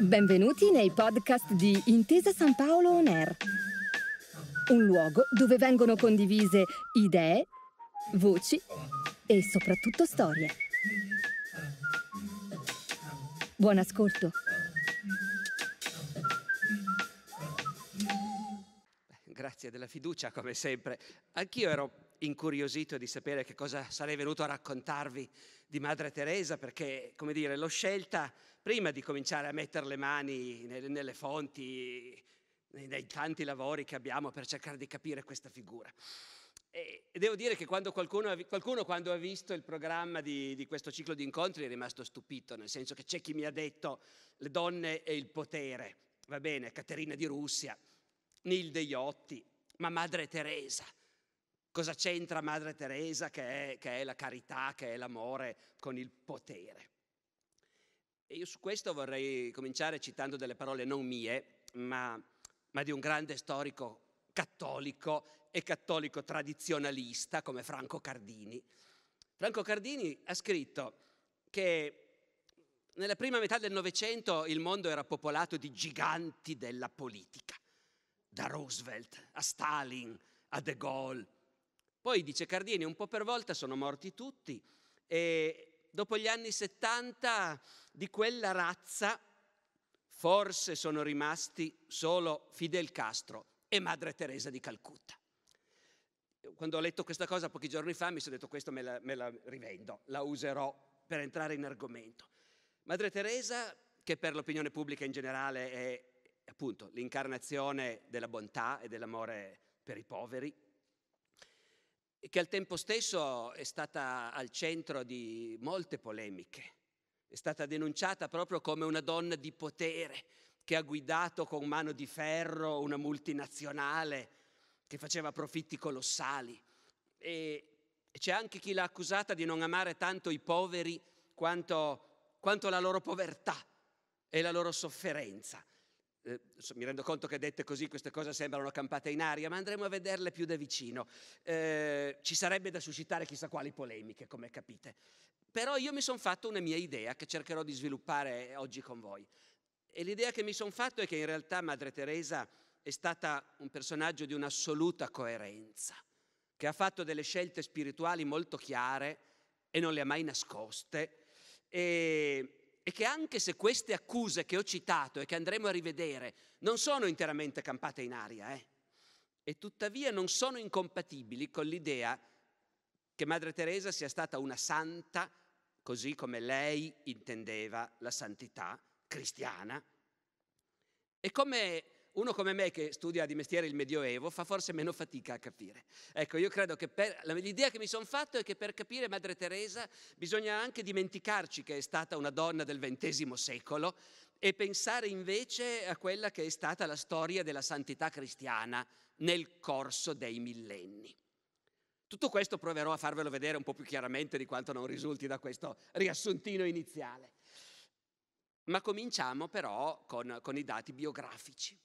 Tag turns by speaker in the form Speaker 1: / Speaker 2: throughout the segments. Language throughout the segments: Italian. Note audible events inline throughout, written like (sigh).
Speaker 1: Benvenuti nei podcast di Intesa San Paolo On Air, un luogo dove vengono condivise idee, voci e soprattutto storie. Buon ascolto! grazie della fiducia, come sempre. Anch'io ero incuriosito di sapere che cosa sarei venuto a raccontarvi di Madre Teresa, perché, come dire, l'ho scelta prima di cominciare a mettere le mani nelle fonti, nei tanti lavori che abbiamo per cercare di capire questa figura. E devo dire che quando qualcuno, qualcuno, quando ha visto il programma di, di, questo ciclo di incontri è rimasto stupito, nel senso che c'è chi mi ha detto le donne e il potere, va bene, Caterina di Russia, Nilde Iotti, ma Madre Teresa. Cosa c'entra Madre Teresa che è, che è la carità, che è l'amore con il potere? E io su questo vorrei cominciare citando delle parole non mie, ma, ma di un grande storico cattolico e cattolico tradizionalista come Franco Cardini. Franco Cardini ha scritto che nella prima metà del Novecento il mondo era popolato di giganti della politica da Roosevelt a Stalin a De Gaulle. Poi dice Cardini, un po' per volta sono morti tutti e dopo gli anni 70 di quella razza forse sono rimasti solo Fidel Castro e Madre Teresa di Calcutta. Quando ho letto questa cosa pochi giorni fa mi sono detto questo me la, me la rivendo, la userò per entrare in argomento. Madre Teresa, che per l'opinione pubblica in generale è appunto l'incarnazione della bontà e dell'amore per i poveri, e che al tempo stesso è stata al centro di molte polemiche, è stata denunciata proprio come una donna di potere che ha guidato con mano di ferro una multinazionale che faceva profitti colossali. E c'è anche chi l'ha accusata di non amare tanto i poveri quanto, quanto la loro povertà e la loro sofferenza eh, mi rendo conto che dette così queste cose sembrano campate in aria, ma andremo a vederle più da vicino. Eh, ci sarebbe da suscitare chissà quali polemiche, come capite. Però io mi sono fatto una mia idea che cercherò di sviluppare oggi con voi. E l'idea che mi sono fatto è che in realtà Madre Teresa è stata un personaggio di un'assoluta coerenza, che ha fatto delle scelte spirituali molto chiare e non le ha mai nascoste. E e che anche se queste accuse che ho citato e che andremo a rivedere non sono interamente campate in aria, eh, e tuttavia non sono incompatibili con l'idea che Madre Teresa sia stata una santa così come lei intendeva la santità cristiana e come uno come me che studia di mestiere il Medioevo fa forse meno fatica a capire. Ecco, io credo che per, l'idea che mi sono fatto è che per capire Madre Teresa bisogna anche dimenticarci che è stata una donna del XX secolo e pensare invece a quella che è stata la storia della santità cristiana nel corso dei millenni. Tutto questo proverò a farvelo vedere un po' più chiaramente di quanto non risulti da questo riassuntino iniziale. Ma cominciamo però con, con i dati biografici.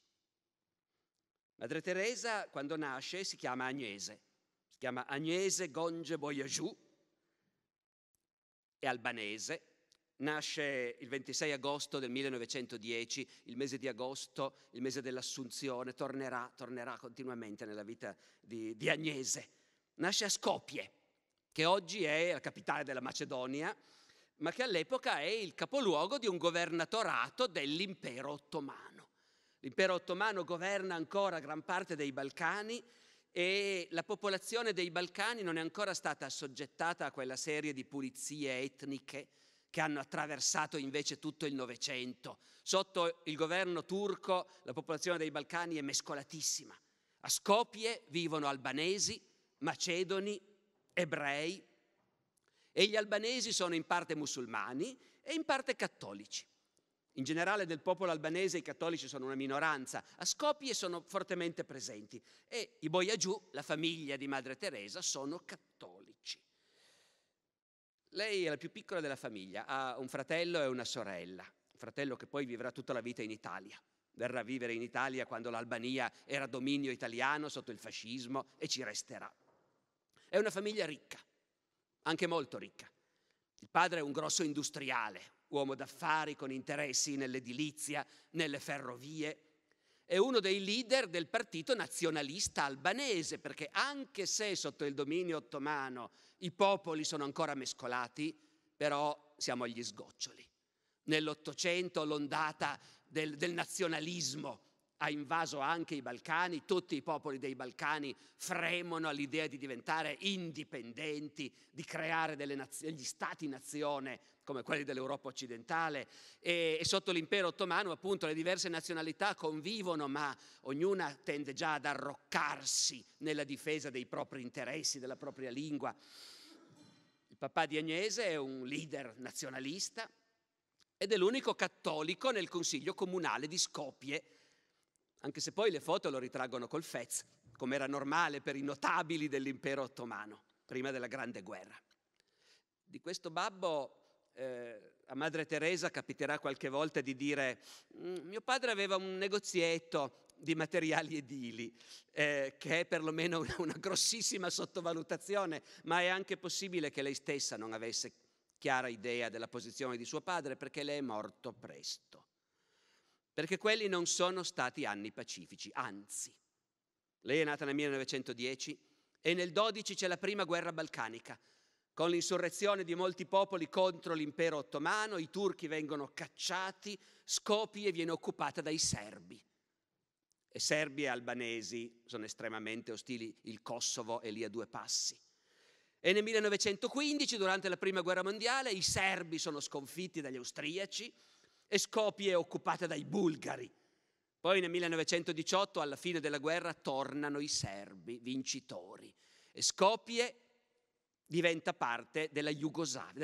Speaker 1: Madre Teresa, quando nasce, si chiama Agnese, si chiama Agnese Gonge Boyajou, è albanese, nasce il 26 agosto del 1910, il mese di agosto, il mese dell'assunzione, tornerà, tornerà continuamente nella vita di, di Agnese. Nasce a Skopje, che oggi è la capitale della Macedonia, ma che all'epoca è il capoluogo di un governatorato dell'impero ottomano. L'impero ottomano governa ancora gran parte dei Balcani e la popolazione dei Balcani non è ancora stata assoggettata a quella serie di pulizie etniche che hanno attraversato invece tutto il Novecento. Sotto il governo turco la popolazione dei Balcani è mescolatissima. A Skopje vivono albanesi, macedoni, ebrei e gli albanesi sono in parte musulmani e in parte cattolici in generale del popolo albanese i cattolici sono una minoranza, a Skopje sono fortemente presenti e i Boiagiù, la famiglia di Madre Teresa, sono cattolici. Lei è la più piccola della famiglia, ha un fratello e una sorella, un fratello che poi vivrà tutta la vita in Italia, verrà a vivere in Italia quando l'Albania era dominio italiano sotto il fascismo e ci resterà. È una famiglia ricca, anche molto ricca. Il padre è un grosso industriale, uomo d'affari con interessi nell'edilizia, nelle ferrovie. È uno dei leader del partito nazionalista albanese, perché anche se sotto il dominio ottomano i popoli sono ancora mescolati, però siamo agli sgoccioli. Nell'Ottocento l'ondata del, del nazionalismo ha invaso anche i Balcani, tutti i popoli dei Balcani fremono all'idea di diventare indipendenti, di creare naz- degli stati-nazione come quelli dell'Europa occidentale e, e sotto l'impero ottomano appunto le diverse nazionalità convivono ma ognuna tende già ad arroccarsi nella difesa dei propri interessi, della propria lingua. Il papà di Agnese è un leader nazionalista ed è l'unico cattolico nel consiglio comunale di Scopie anche se poi le foto lo ritraggono col Fez, come era normale per i notabili dell'impero ottomano, prima della Grande Guerra. Di questo babbo eh, a Madre Teresa capiterà qualche volta di dire mm, mio padre aveva un negozietto di materiali edili, eh, che è perlomeno (laughs) una, grossissima sottovalutazione, ma è anche possibile che lei stessa non avesse chiara idea della posizione di suo padre perché lei è morto presto perché quelli non sono stati anni pacifici, anzi. Lei è nata nel 1910 e nel 12 c'è la prima guerra balcanica, con l'insurrezione di molti popoli contro l'impero ottomano, i turchi vengono cacciati, Skopje viene occupata dai serbi. E serbi e albanesi sono estremamente ostili, il Kosovo è lì a due passi. E nel 1915, durante la Prima Guerra Mondiale, i serbi sono sconfitti dagli austriaci, e Skopje è occupata dai bulgari. Poi nel 1918, alla fine della guerra, tornano i serbi vincitori e Skopje diventa parte del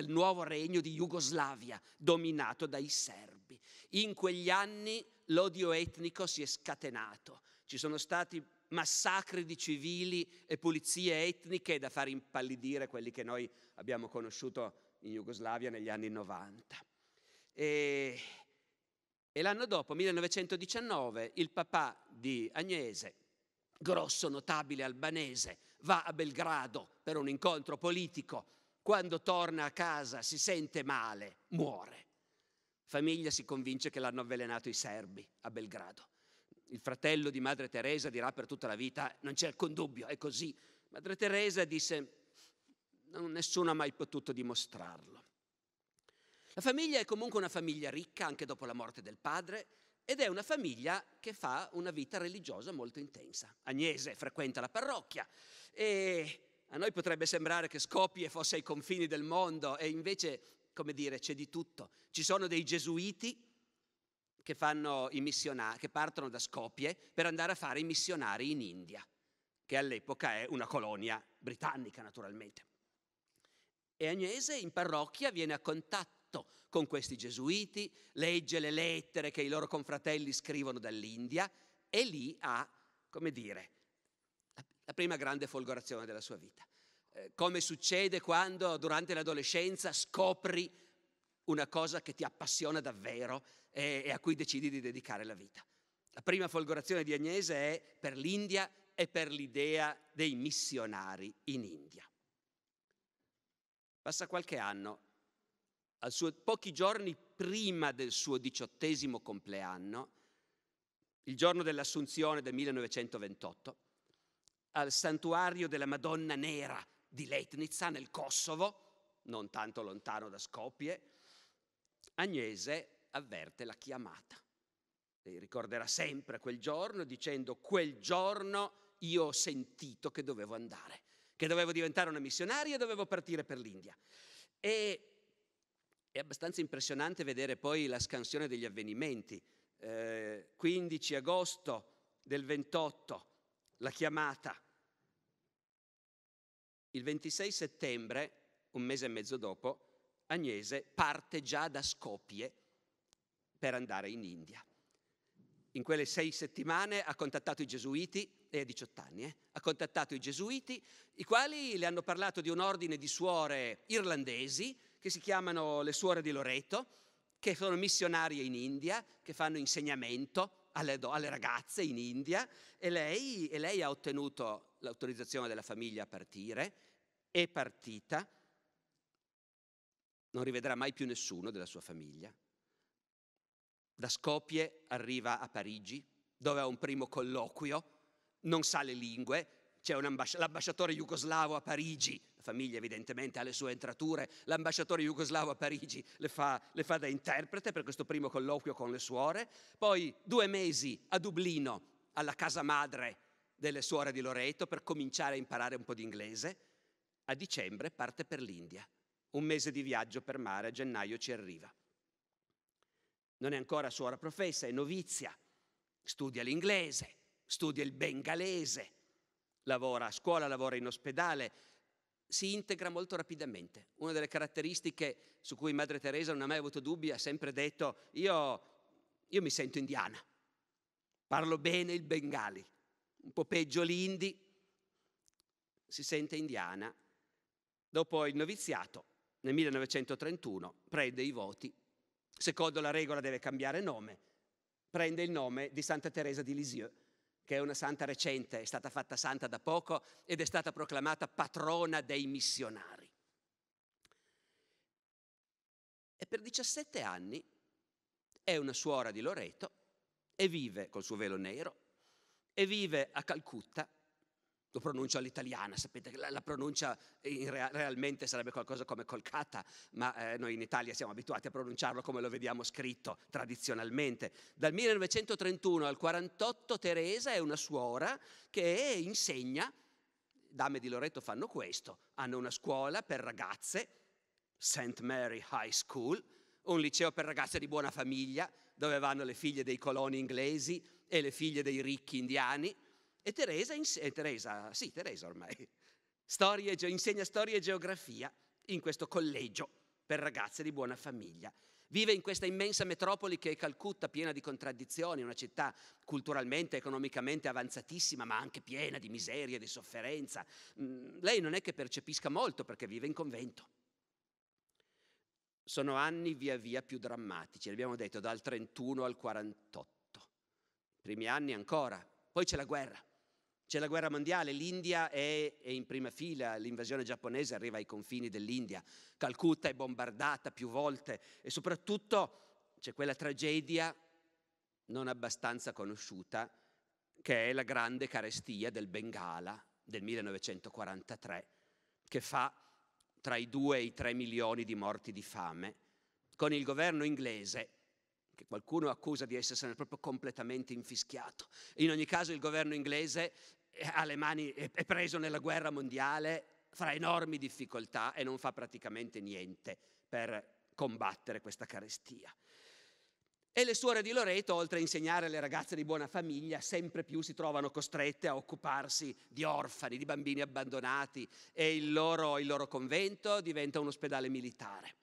Speaker 1: nuovo regno di Jugoslavia, dominato dai serbi. In quegli anni l'odio etnico si è scatenato, ci sono stati massacri di civili e pulizie etniche da far impallidire quelli che noi abbiamo conosciuto in Jugoslavia negli anni 90. E, e l'anno dopo, 1919, il papà di Agnese, grosso notabile albanese, va a Belgrado per un incontro politico. Quando torna a casa si sente male, muore. Famiglia si convince che l'hanno avvelenato i serbi a Belgrado. Il fratello di Madre Teresa dirà per tutta la vita, non c'è alcun dubbio, è così. Madre Teresa disse, nessuno ha mai potuto dimostrarlo. La famiglia è comunque una famiglia ricca anche dopo la morte del padre ed è una famiglia che fa una vita religiosa molto intensa. Agnese frequenta la parrocchia e a noi potrebbe sembrare che Skopje fosse ai confini del mondo e invece, come dire, c'è di tutto. Ci sono dei gesuiti che, missiona- che partono da Scopie per andare a fare i missionari in India, che all'epoca è una colonia britannica naturalmente. E Agnese in parrocchia viene a contatto contatto con questi gesuiti, legge le lettere che i loro confratelli scrivono dall'India e lì ha, come dire, la prima grande folgorazione della sua vita. Eh, come succede quando durante l'adolescenza scopri una cosa che ti appassiona davvero eh, e a cui decidi di dedicare la vita. La prima folgorazione di Agnese è per l'India e per l'idea dei missionari in India. Passa qualche anno suo, pochi giorni prima del suo diciottesimo compleanno, il giorno dell'Assunzione del 1928, al santuario della Madonna Nera di Letnica nel Kosovo, non tanto lontano da Skopje, Agnese avverte la chiamata. E ricorderà sempre quel giorno dicendo quel giorno io ho sentito che dovevo andare, che dovevo diventare una missionaria e dovevo partire per l'India. E è abbastanza impressionante vedere poi la scansione degli avvenimenti. Eh, 15 agosto del 28, la chiamata. Il 26 settembre, un mese e mezzo dopo, Agnese parte già da Scopie per andare in India. In quelle sei settimane ha contattato i gesuiti, e ha 18 anni, eh, ha contattato i gesuiti, i quali le hanno parlato di un ordine di suore irlandesi che si chiamano le suore di Loreto, che sono missionarie in India, che fanno insegnamento alle, do, alle ragazze in India e lei, e lei ha ottenuto l'autorizzazione della famiglia a partire, è partita, non rivedrà mai più nessuno della sua famiglia. Da Scopie arriva a Parigi, dove ha un primo colloquio, non sa le lingue, c'è l'ambasciatore jugoslavo a Parigi, la famiglia evidentemente ha le sue entrature, l'ambasciatore jugoslavo a Parigi le fa, le fa da interprete per questo primo colloquio con le suore, poi due mesi a Dublino alla casa madre delle suore di Loreto per cominciare a imparare un po' di inglese, a dicembre parte per l'India, un mese di viaggio per mare, a gennaio ci arriva. Non è ancora suora professa, è novizia, studia l'inglese, studia il bengalese, lavora a scuola, lavora in ospedale, si integra molto rapidamente. Una delle caratteristiche su cui Madre Teresa non ha mai avuto dubbi, ha sempre detto io, io mi sento indiana, parlo bene il bengali, un po' peggio l'indi, si sente indiana. Dopo il noviziato, nel 1931, prende i voti, secondo la regola deve cambiare nome, prende il nome di Santa Teresa di Lisieux che è una santa recente, è stata fatta santa da poco ed è stata proclamata patrona dei missionari. E per 17 anni è una suora di Loreto e vive col suo velo nero e vive a Calcutta lo pronuncio all'italiana, sapete che la, la pronuncia rea, realmente sarebbe qualcosa come colcata, ma eh, noi in Italia siamo abituati a pronunciarlo come lo vediamo scritto tradizionalmente. Dal 1931 al 1948 Teresa è una suora che insegna, dame di Loreto fanno questo, hanno una scuola per ragazze, St. Mary High School, un liceo per ragazze di buona famiglia, dove vanno le figlie dei coloni inglesi e le figlie dei ricchi indiani e Teresa, eh, Teresa, sì, Teresa ormai, storia, insegna storia e geografia in questo collegio per ragazze di buona famiglia. Vive in questa immensa metropoli che è Calcutta, piena di contraddizioni, una città culturalmente, economicamente avanzatissima, ma anche piena di miseria, di sofferenza. Mm, lei non è che percepisca molto perché vive in convento. Sono anni via via più drammatici, l'abbiamo detto, dal 31 al 48. I primi anni ancora, poi c'è la guerra, c'è la guerra mondiale, l'India è, è, in prima fila, l'invasione giapponese arriva ai confini dell'India, Calcutta è bombardata più volte e soprattutto c'è quella tragedia non abbastanza conosciuta che è la grande carestia del Bengala del 1943 che fa tra i 2 e i 3 milioni di morti di fame con il governo inglese che qualcuno accusa di essersene proprio completamente infischiato. In ogni caso il governo inglese eh, ha le mani, è preso nella guerra mondiale fra enormi difficoltà e non fa praticamente niente per combattere questa carestia. E le suore di Loreto, oltre a insegnare alle ragazze di buona famiglia, sempre più si trovano costrette a occuparsi di orfani, di bambini abbandonati e il loro, il loro convento diventa un ospedale militare.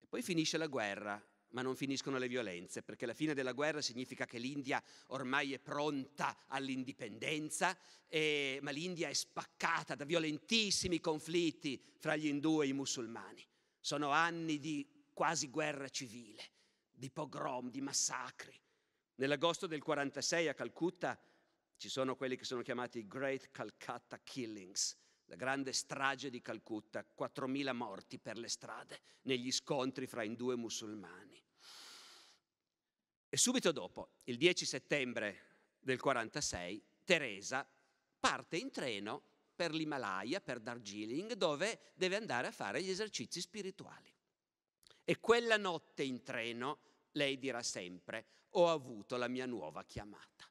Speaker 1: E poi finisce la guerra ma non finiscono le violenze, perché la fine della guerra significa che l'India ormai è pronta all'indipendenza, e, ma l'India è spaccata da violentissimi conflitti fra gli indù e i musulmani. Sono anni di quasi guerra civile, di pogrom, di massacri. Nell'agosto del 46 a Calcutta ci sono quelli che sono chiamati Great Calcutta Killings, la grande strage di Calcutta, 4.000 morti per le strade negli scontri fra indù e musulmani. E subito dopo, il 10 settembre del 46, Teresa parte in treno per l'Himalaya, per Darjeeling, dove deve andare a fare gli esercizi spirituali. E quella notte in treno lei dirà sempre, ho avuto la mia nuova chiamata.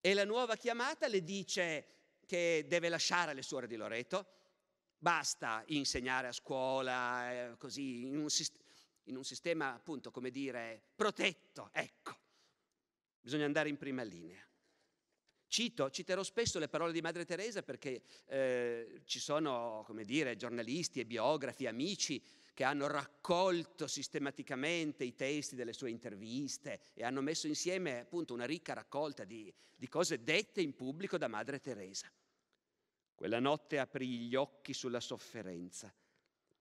Speaker 1: E la nuova chiamata le dice, che deve lasciare le suore di Loreto, basta insegnare a scuola, eh, così, in un, sist- in un sistema appunto, come dire, protetto, ecco, bisogna andare in prima linea. Cito, citerò spesso le parole di Madre Teresa perché eh, ci sono, come dire, giornalisti e biografi, amici che hanno raccolto sistematicamente i testi delle sue interviste e hanno messo insieme appunto una ricca raccolta di, di cose dette in pubblico da Madre Teresa. Quella notte aprì gli occhi sulla sofferenza.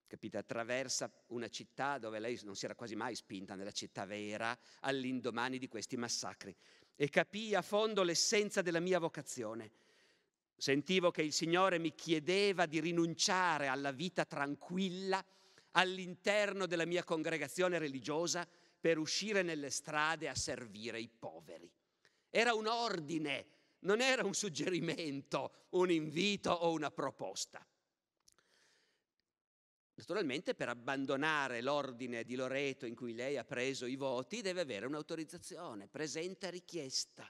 Speaker 1: Capite, attraversa una città dove lei non si era quasi mai spinta nella città vera all'indomani di questi massacri e capì a fondo l'essenza della mia vocazione. Sentivo che il Signore mi chiedeva di rinunciare alla vita tranquilla all'interno della mia congregazione religiosa per uscire nelle strade a servire i poveri. Era un ordine, non era un suggerimento, un invito o una proposta. Naturalmente per abbandonare l'ordine di Loreto in cui lei ha preso i voti deve avere un'autorizzazione, presenta richiesta.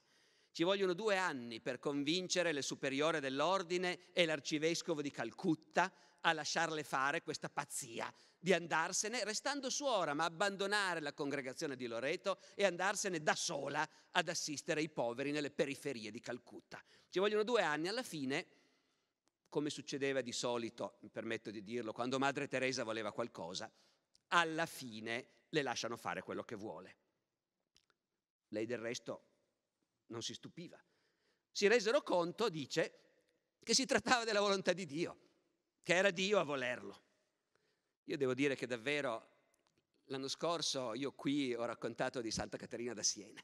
Speaker 1: Ci vogliono due anni per convincere le superiore dell'ordine e l'arcivescovo di Calcutta a lasciarle fare questa pazzia di andarsene restando suora, ma abbandonare la congregazione di Loreto e andarsene da sola ad assistere i poveri nelle periferie di Calcutta. Ci vogliono due anni, alla fine, come succedeva di solito, mi permetto di dirlo, quando Madre Teresa voleva qualcosa, alla fine le lasciano fare quello che vuole. Lei del resto non si stupiva. Si resero conto, dice, che si trattava della volontà di Dio, che era Dio a volerlo. Io devo dire che davvero l'anno scorso io qui ho raccontato di Santa Caterina da Siena.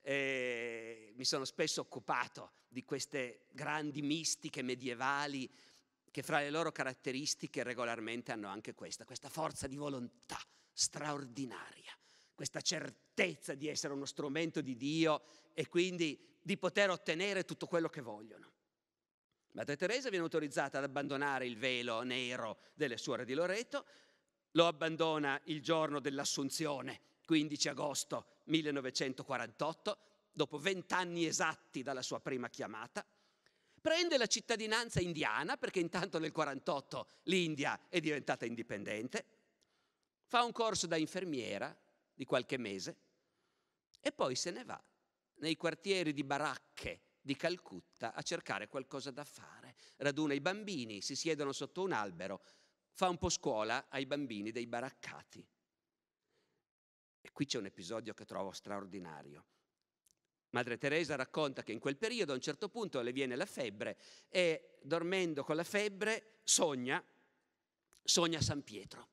Speaker 1: E mi sono spesso occupato di queste grandi mistiche medievali che fra le loro caratteristiche regolarmente hanno anche questa, questa forza di volontà straordinaria, questa certezza di essere uno strumento di Dio e quindi di poter ottenere tutto quello che vogliono. Madre Teresa viene autorizzata ad abbandonare il velo nero delle suore di Loreto, lo abbandona il giorno dell'assunzione, 15 agosto 1948, dopo vent'anni esatti dalla sua prima chiamata, prende la cittadinanza indiana, perché intanto nel 1948 l'India è diventata indipendente, fa un corso da infermiera di qualche mese e poi se ne va nei quartieri di baracche di Calcutta a cercare qualcosa da fare. Raduna i bambini, si siedono sotto un albero, fa un po' scuola ai bambini dei baraccati. E qui c'è un episodio che trovo straordinario. Madre Teresa racconta che in quel periodo a un certo punto le viene la febbre e dormendo con la febbre sogna, sogna San Pietro.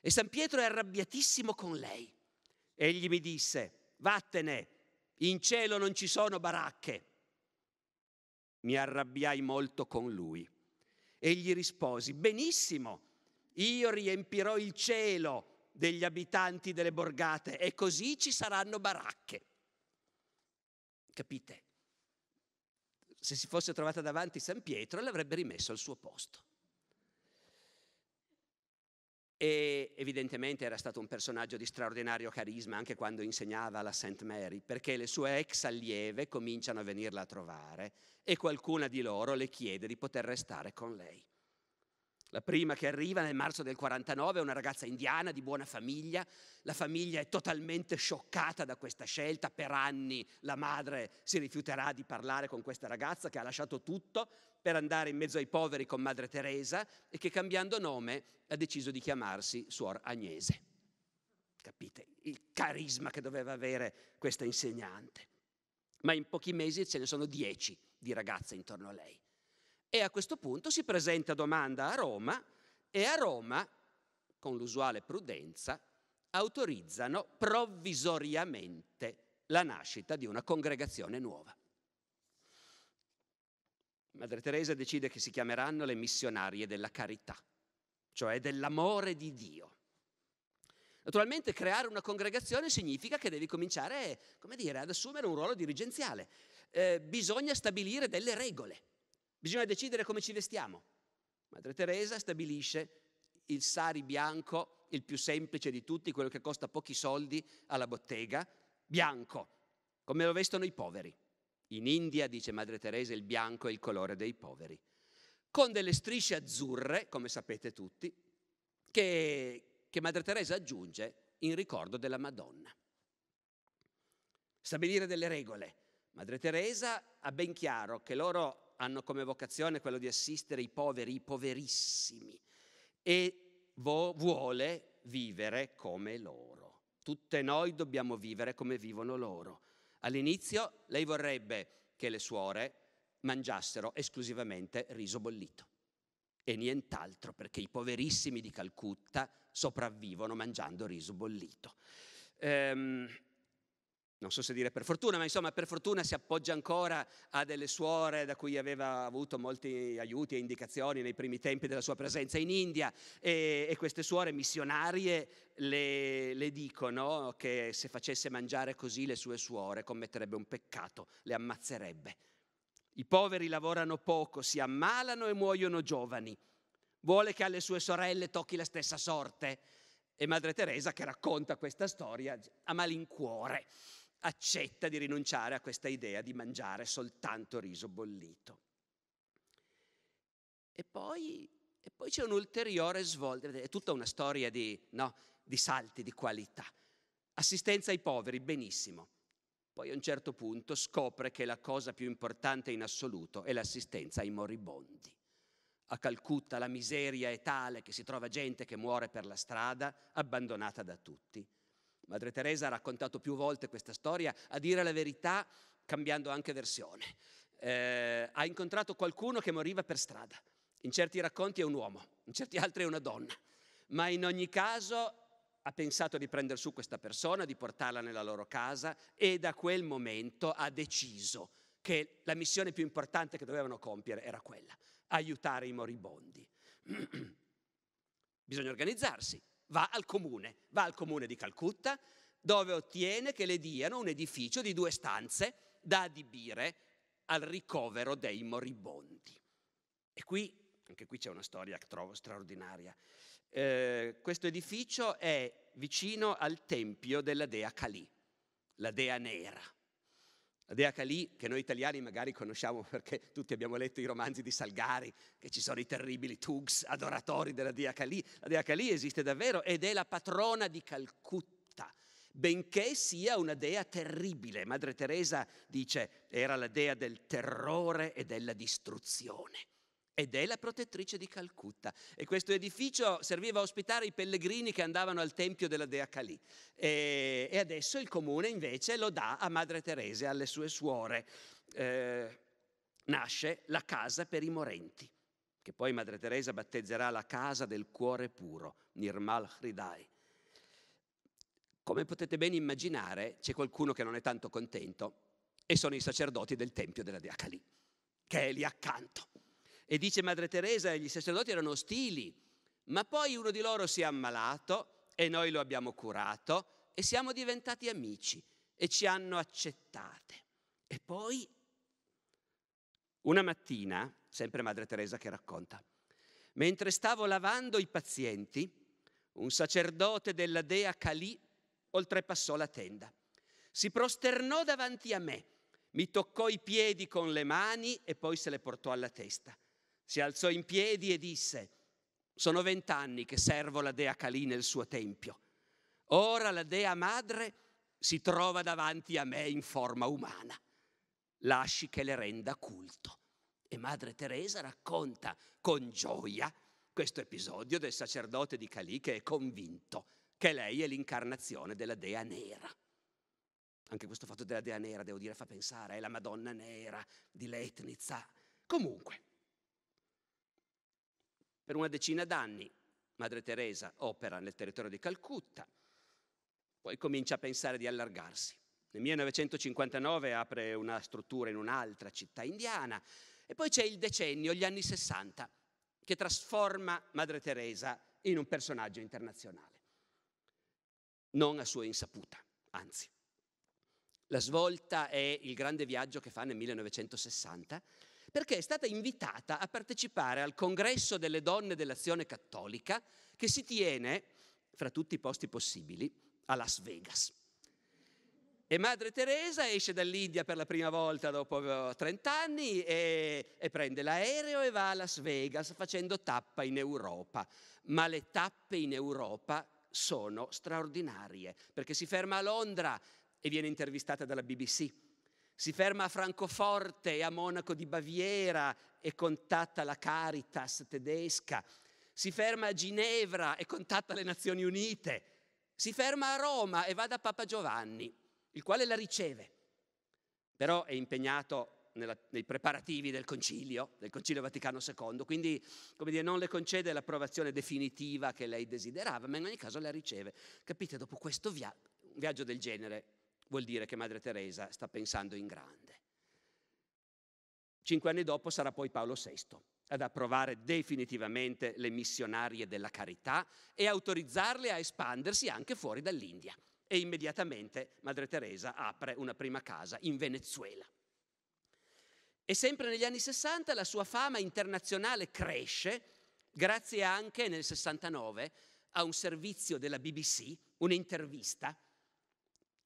Speaker 1: E San Pietro è arrabbiatissimo con lei. Egli mi disse, vattene, in cielo non ci sono baracche. Mi arrabbiai molto con lui e gli risposi, benissimo, io riempirò il cielo degli abitanti delle borgate e così ci saranno baracche. Capite? Se si fosse trovata davanti San Pietro l'avrebbe rimesso al suo posto e evidentemente era stato un personaggio di straordinario carisma anche quando insegnava alla St. Mary, perché le sue ex allieve cominciano a venirla a trovare e qualcuna di loro le chiede di poter restare con lei. La prima che arriva nel marzo del 49 è una ragazza indiana di buona famiglia, la famiglia è totalmente scioccata da questa scelta, per anni la madre si rifiuterà di parlare con questa ragazza che ha lasciato tutto per andare in mezzo ai poveri con Madre Teresa e che cambiando nome ha deciso di chiamarsi Suor Agnese. Capite il carisma che doveva avere questa insegnante. Ma in pochi mesi ce ne sono dieci di ragazze intorno a lei e a questo punto si presenta domanda a Roma e a Roma, con l'usuale prudenza, autorizzano provvisoriamente la nascita di una congregazione nuova. Madre Teresa decide che si chiameranno le missionarie della carità, cioè dell'amore di Dio. Naturalmente creare una congregazione significa che devi cominciare, come dire, ad assumere un ruolo dirigenziale. Eh, bisogna stabilire delle regole. Bisogna decidere come ci vestiamo. Madre Teresa stabilisce il sari bianco, il più semplice di tutti, quello che costa pochi soldi alla bottega, bianco, come lo vestono i poveri. In India, dice Madre Teresa, il bianco è il colore dei poveri, con delle strisce azzurre, come sapete tutti, che, che Madre Teresa aggiunge in ricordo della Madonna. Stabilire delle regole. Madre Teresa ha ben chiaro che loro hanno come vocazione quello di assistere i poveri, i poverissimi, e vo- vuole vivere come loro. Tutte noi dobbiamo vivere come vivono loro. All'inizio lei vorrebbe che le suore mangiassero esclusivamente riso bollito e nient'altro, perché i poverissimi di Calcutta sopravvivono mangiando riso bollito. Ehm, non so se dire per fortuna, ma insomma per fortuna si appoggia ancora a delle suore da cui aveva avuto molti aiuti e indicazioni nei primi tempi della sua presenza in India e, e queste suore missionarie le, le, dicono che se facesse mangiare così le sue suore commetterebbe un peccato, le ammazzerebbe. I poveri lavorano poco, si ammalano e muoiono giovani. Vuole che alle sue sorelle tocchi la stessa sorte. E Madre Teresa che racconta questa storia a malincuore accetta di rinunciare a questa idea di mangiare soltanto riso bollito. E poi, e poi c'è un'ulteriore svolta, è tutta una storia di, no, di salti di qualità. Assistenza ai poveri, benissimo. Poi a un certo punto scopre che la cosa più importante in assoluto è l'assistenza ai moribondi. A Calcutta la miseria è tale che si trova gente che muore per la strada, abbandonata da tutti. Madre Teresa ha raccontato più volte questa storia, a dire la verità cambiando anche versione. Eh, ha incontrato qualcuno che moriva per strada. In certi racconti è un uomo, in certi altri è una donna. Ma in ogni caso ha pensato di prendere su questa persona, di portarla nella loro casa e da quel momento ha deciso che la missione più importante che dovevano compiere era quella, aiutare i moribondi. (clears throat) Bisogna organizzarsi, va al comune, va al comune di Calcutta dove ottiene che le diano un edificio di due stanze da adibire al ricovero dei moribondi. E qui, anche qui c'è una storia che trovo straordinaria. Eh, questo edificio è vicino al tempio della dea Kali, la dea nera. La Dea Calì, che noi italiani magari conosciamo (laughs) perché tutti abbiamo letto i romanzi di Salgari, che ci sono i terribili tugs adoratori della Dea Calì. La Dea Calì esiste davvero ed è la patrona di Calcutta, benché sia una dea terribile. Madre Teresa dice era la dea del terrore e della distruzione ed è la protettrice di Calcutta. E questo edificio serviva a ospitare i pellegrini che andavano al tempio della Dea Kali. E, adesso il comune invece lo dà a Madre Teresa e alle sue suore. Eh, nasce la casa per i morenti, che poi Madre Teresa battezzerà la casa del cuore puro, Nirmal Hridai. Come potete ben immaginare, c'è qualcuno che non è tanto contento e sono i sacerdoti del tempio della Dea Kali, che è lì accanto e dice Madre Teresa, gli sacerdoti erano ostili, ma poi uno di loro si è ammalato e noi lo abbiamo curato e siamo diventati amici e ci hanno accettate. E poi, una mattina, sempre Madre Teresa che racconta, mentre stavo lavando i pazienti, un sacerdote della dea Calì oltrepassò la tenda. Si prosternò davanti a me, mi toccò i piedi con le mani e poi se le portò alla testa si alzò in piedi e disse, sono vent'anni che servo la dea Calì nel suo tempio. Ora la dea madre si trova davanti a me in forma umana. Lasci che le renda culto. E Madre Teresa racconta con gioia questo episodio del sacerdote di Calì che è convinto che lei è l'incarnazione della dea nera. Anche questo fatto della dea nera, devo dire, fa pensare, è la Madonna nera di Leitnitz. Ah, comunque, per una decina d'anni Madre Teresa opera nel territorio di Calcutta, poi comincia a pensare di allargarsi. Nel 1959 apre una struttura in un'altra città indiana e poi c'è il decennio, gli anni 60, che trasforma Madre Teresa in un personaggio internazionale. Non a sua insaputa, anzi. La svolta è il grande viaggio che fa nel 1960 perché è stata invitata a partecipare al congresso delle donne dell'azione cattolica che si tiene, fra tutti i posti possibili, a Las Vegas. E Madre Teresa esce dall'India per la prima volta dopo 30 eh, anni e, e, prende l'aereo e va a Las Vegas facendo tappa in Europa. Ma le tappe in Europa sono straordinarie perché si ferma a Londra e viene intervistata dalla BBC si ferma a Francoforte e a Monaco di Baviera e contatta la Caritas tedesca, si ferma a Ginevra e contatta le Nazioni Unite, si ferma a Roma e va da Papa Giovanni, il quale la riceve, però è impegnato nella, nei preparativi del concilio, del concilio Vaticano II, quindi come dire, non le concede l'approvazione definitiva che lei desiderava, ma in ogni caso la riceve. Capite, dopo questo via- viaggio del genere, vuol dire che Madre Teresa sta pensando in grande. Cinque anni dopo sarà poi Paolo VI ad approvare definitivamente le missionarie della carità e autorizzarle a espandersi anche fuori dall'India. E immediatamente Madre Teresa apre una prima casa in Venezuela. E sempre negli anni 60 la sua fama internazionale cresce, grazie anche nel 69 a un servizio della BBC, un'intervista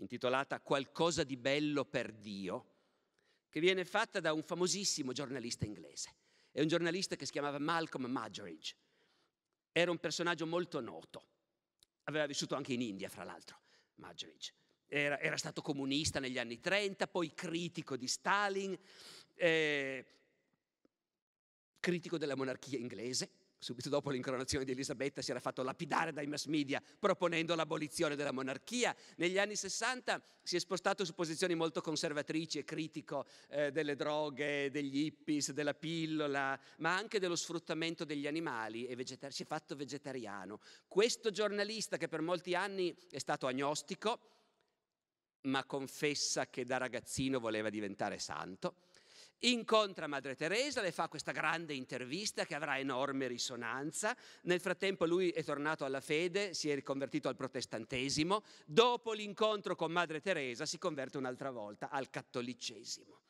Speaker 1: intitolata Qualcosa di bello per Dio, che viene fatta da un famosissimo giornalista inglese. È un giornalista che si chiamava Malcolm Muggeridge. Era un personaggio molto noto. Aveva vissuto anche in India, fra l'altro, Muggeridge. Era, era stato comunista negli anni 30, poi critico di Stalin, eh, critico della monarchia inglese subito dopo l'incoronazione di Elisabetta si era fatto lapidare dai mass media proponendo l'abolizione della monarchia. Negli anni 60 si è spostato su posizioni molto conservatrici e critico eh, delle droghe, degli hippies, della pillola, ma anche dello sfruttamento degli animali e vegetar- si è fatto vegetariano. Questo giornalista che per molti anni è stato agnostico, ma confessa che da ragazzino voleva diventare santo, incontra Madre Teresa, le fa questa grande intervista che avrà enorme risonanza, nel frattempo lui è tornato alla fede, si è riconvertito al protestantesimo, dopo l'incontro con Madre Teresa si converte un'altra volta al cattolicesimo.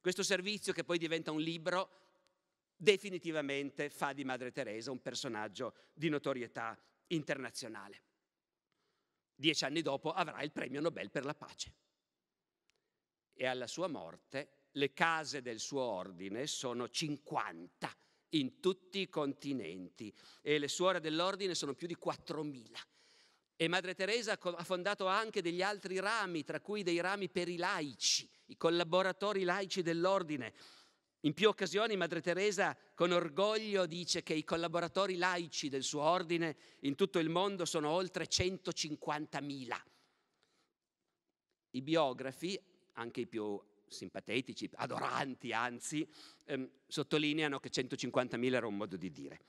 Speaker 1: Questo servizio che poi diventa un libro definitivamente fa di Madre Teresa un personaggio di notorietà internazionale. Dieci anni dopo avrà il premio Nobel per la pace. E alla sua morte le case del suo ordine sono 50 in tutti i continenti e le suore dell'ordine sono più di 4.000. E Madre Teresa ha fondato anche degli altri rami, tra cui dei rami per i laici, i collaboratori laici dell'ordine. In più occasioni Madre Teresa con orgoglio dice che i collaboratori laici del suo ordine in tutto il mondo sono oltre 150.000. I biografi, anche i più simpatetici, adoranti anzi, ehm, sottolineano che 150.000 era un modo di dire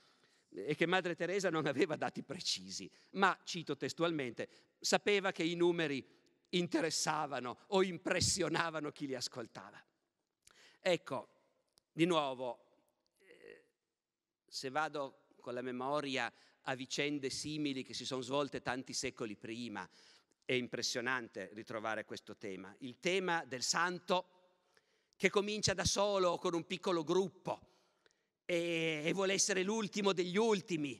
Speaker 1: e che Madre Teresa non aveva dati precisi, ma, cito testualmente, sapeva che i numeri interessavano o impressionavano chi li ascoltava. Ecco, di nuovo, eh, se vado con la memoria a vicende simili che si sono svolte tanti secoli prima, è impressionante ritrovare questo tema, il tema del santo che comincia da solo con un piccolo gruppo e, e vuole essere l'ultimo degli ultimi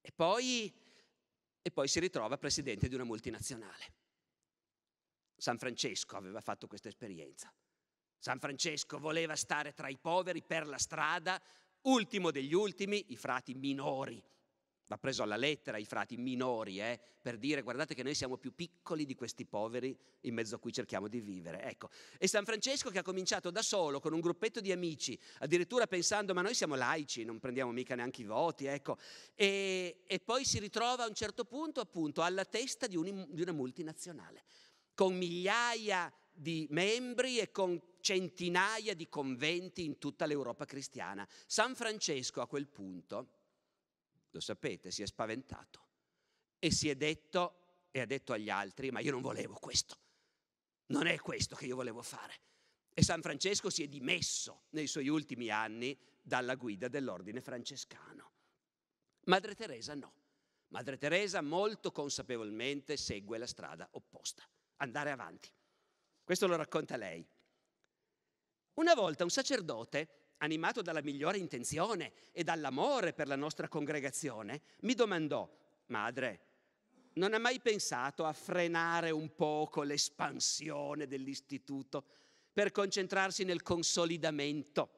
Speaker 1: e poi, e poi si ritrova presidente di una multinazionale. San Francesco aveva fatto questa esperienza. San Francesco voleva stare tra i poveri per la strada, ultimo degli ultimi, i frati minori, ha preso alla lettera i frati minori, eh, per dire guardate che noi siamo più piccoli di questi poveri in mezzo a cui cerchiamo di vivere. Ecco. E San Francesco che ha cominciato da solo, con un gruppetto di amici, addirittura pensando ma noi siamo laici, non prendiamo mica neanche i voti, ecco. e, e, poi si ritrova a un certo punto appunto alla testa di, un, di una multinazionale, con migliaia di membri e con centinaia di conventi in tutta l'Europa cristiana. San Francesco a quel punto lo sapete, si è spaventato e si è detto e ha detto agli altri, ma io non volevo questo, non è questo che io volevo fare. E San Francesco si è dimesso nei suoi ultimi anni dalla guida dell'ordine francescano. Madre Teresa no. Madre Teresa molto consapevolmente segue la strada opposta, andare avanti. Questo lo racconta lei. Una volta un sacerdote animato dalla migliore intenzione e dall'amore per la nostra congregazione, mi domandò, madre, non ha mai pensato a frenare un poco l'espansione dell'istituto per concentrarsi nel consolidamento?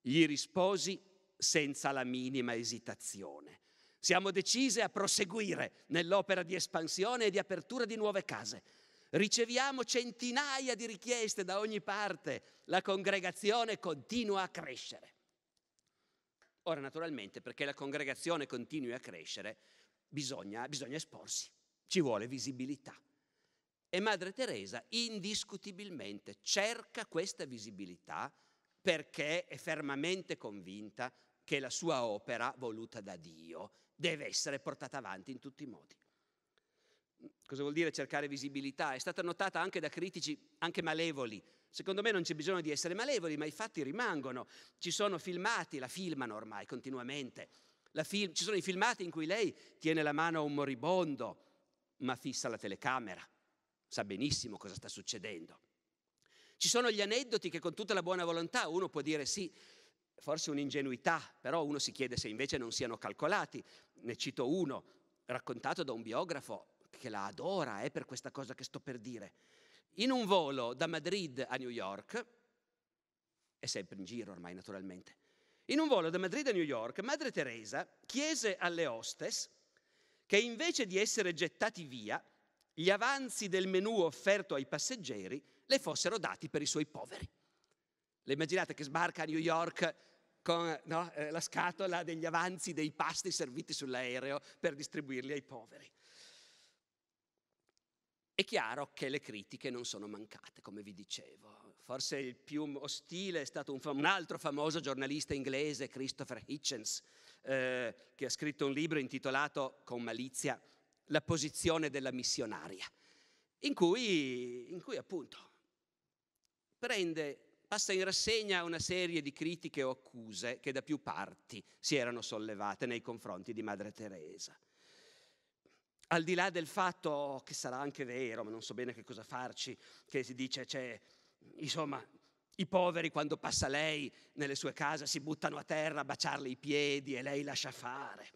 Speaker 1: Gli risposi senza la minima esitazione. Siamo decise a proseguire nell'opera di espansione e di apertura di nuove case riceviamo centinaia di richieste da ogni parte, la congregazione continua a crescere. Ora, naturalmente, perché la congregazione continui a crescere, bisogna, bisogna esporsi, ci vuole visibilità. E Madre Teresa indiscutibilmente cerca questa visibilità perché è fermamente convinta che la sua opera, voluta da Dio, deve essere portata avanti in tutti i modi. Cosa vuol dire cercare visibilità? È stata notata anche da critici anche malevoli. Secondo me non c'è bisogno di essere malevoli, ma i fatti rimangono. Ci sono filmati, la filmano ormai continuamente. Fil- ci sono i filmati in cui lei tiene la mano a un moribondo, ma fissa la telecamera. Sa benissimo cosa sta succedendo. Ci sono gli aneddoti che con tutta la buona volontà uno può dire sì, forse un'ingenuità, però uno si chiede se invece non siano calcolati. Ne cito uno, raccontato da un biografo che la adora eh, per questa cosa che sto per dire, in un volo da Madrid a New York, è sempre in giro ormai naturalmente, in un volo da Madrid a New York, Madre Teresa chiese alle hostess che invece di essere gettati via, gli avanzi del menù offerto ai passeggeri le fossero dati per i suoi poveri. Le immaginate che sbarca a New York con no, eh, la scatola degli avanzi dei pasti serviti sull'aereo per distribuirli ai poveri. È chiaro che le critiche non sono mancate, come vi dicevo. Forse il più ostile è stato un, fam- un altro famoso giornalista inglese, Christopher Hitchens, eh, che ha scritto un libro intitolato, con malizia, La posizione della missionaria, in cui, in cui appunto prende passa in rassegna una serie di critiche o accuse che da più parti si erano sollevate nei confronti di Madre Teresa al di là del fatto che sarà anche vero, ma non so bene che cosa farci, che si dice, cioè, insomma, i poveri quando passa lei nelle sue case si buttano a terra a baciarle i piedi e lei lascia fare.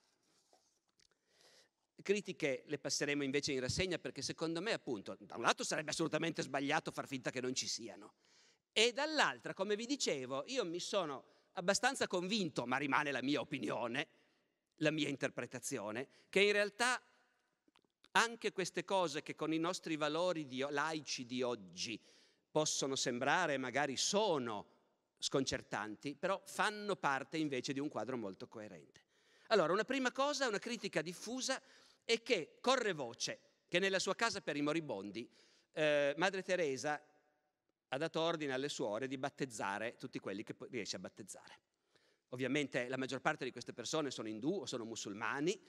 Speaker 1: Critiche le passeremo invece in rassegna perché secondo me appunto, da un lato sarebbe assolutamente sbagliato far finta che non ci siano e dall'altra, come vi dicevo, io mi sono abbastanza convinto, ma rimane la mia opinione, la mia interpretazione, che in realtà anche queste cose che con i nostri valori di, laici di oggi possono sembrare, magari sono sconcertanti, però fanno parte invece di un quadro molto coerente. Allora, una prima cosa, una critica diffusa è che corre voce che nella sua casa per i moribondi eh, Madre Teresa ha dato ordine alle suore di battezzare tutti quelli che riesce a battezzare. Ovviamente la maggior parte di queste persone sono indù o sono musulmani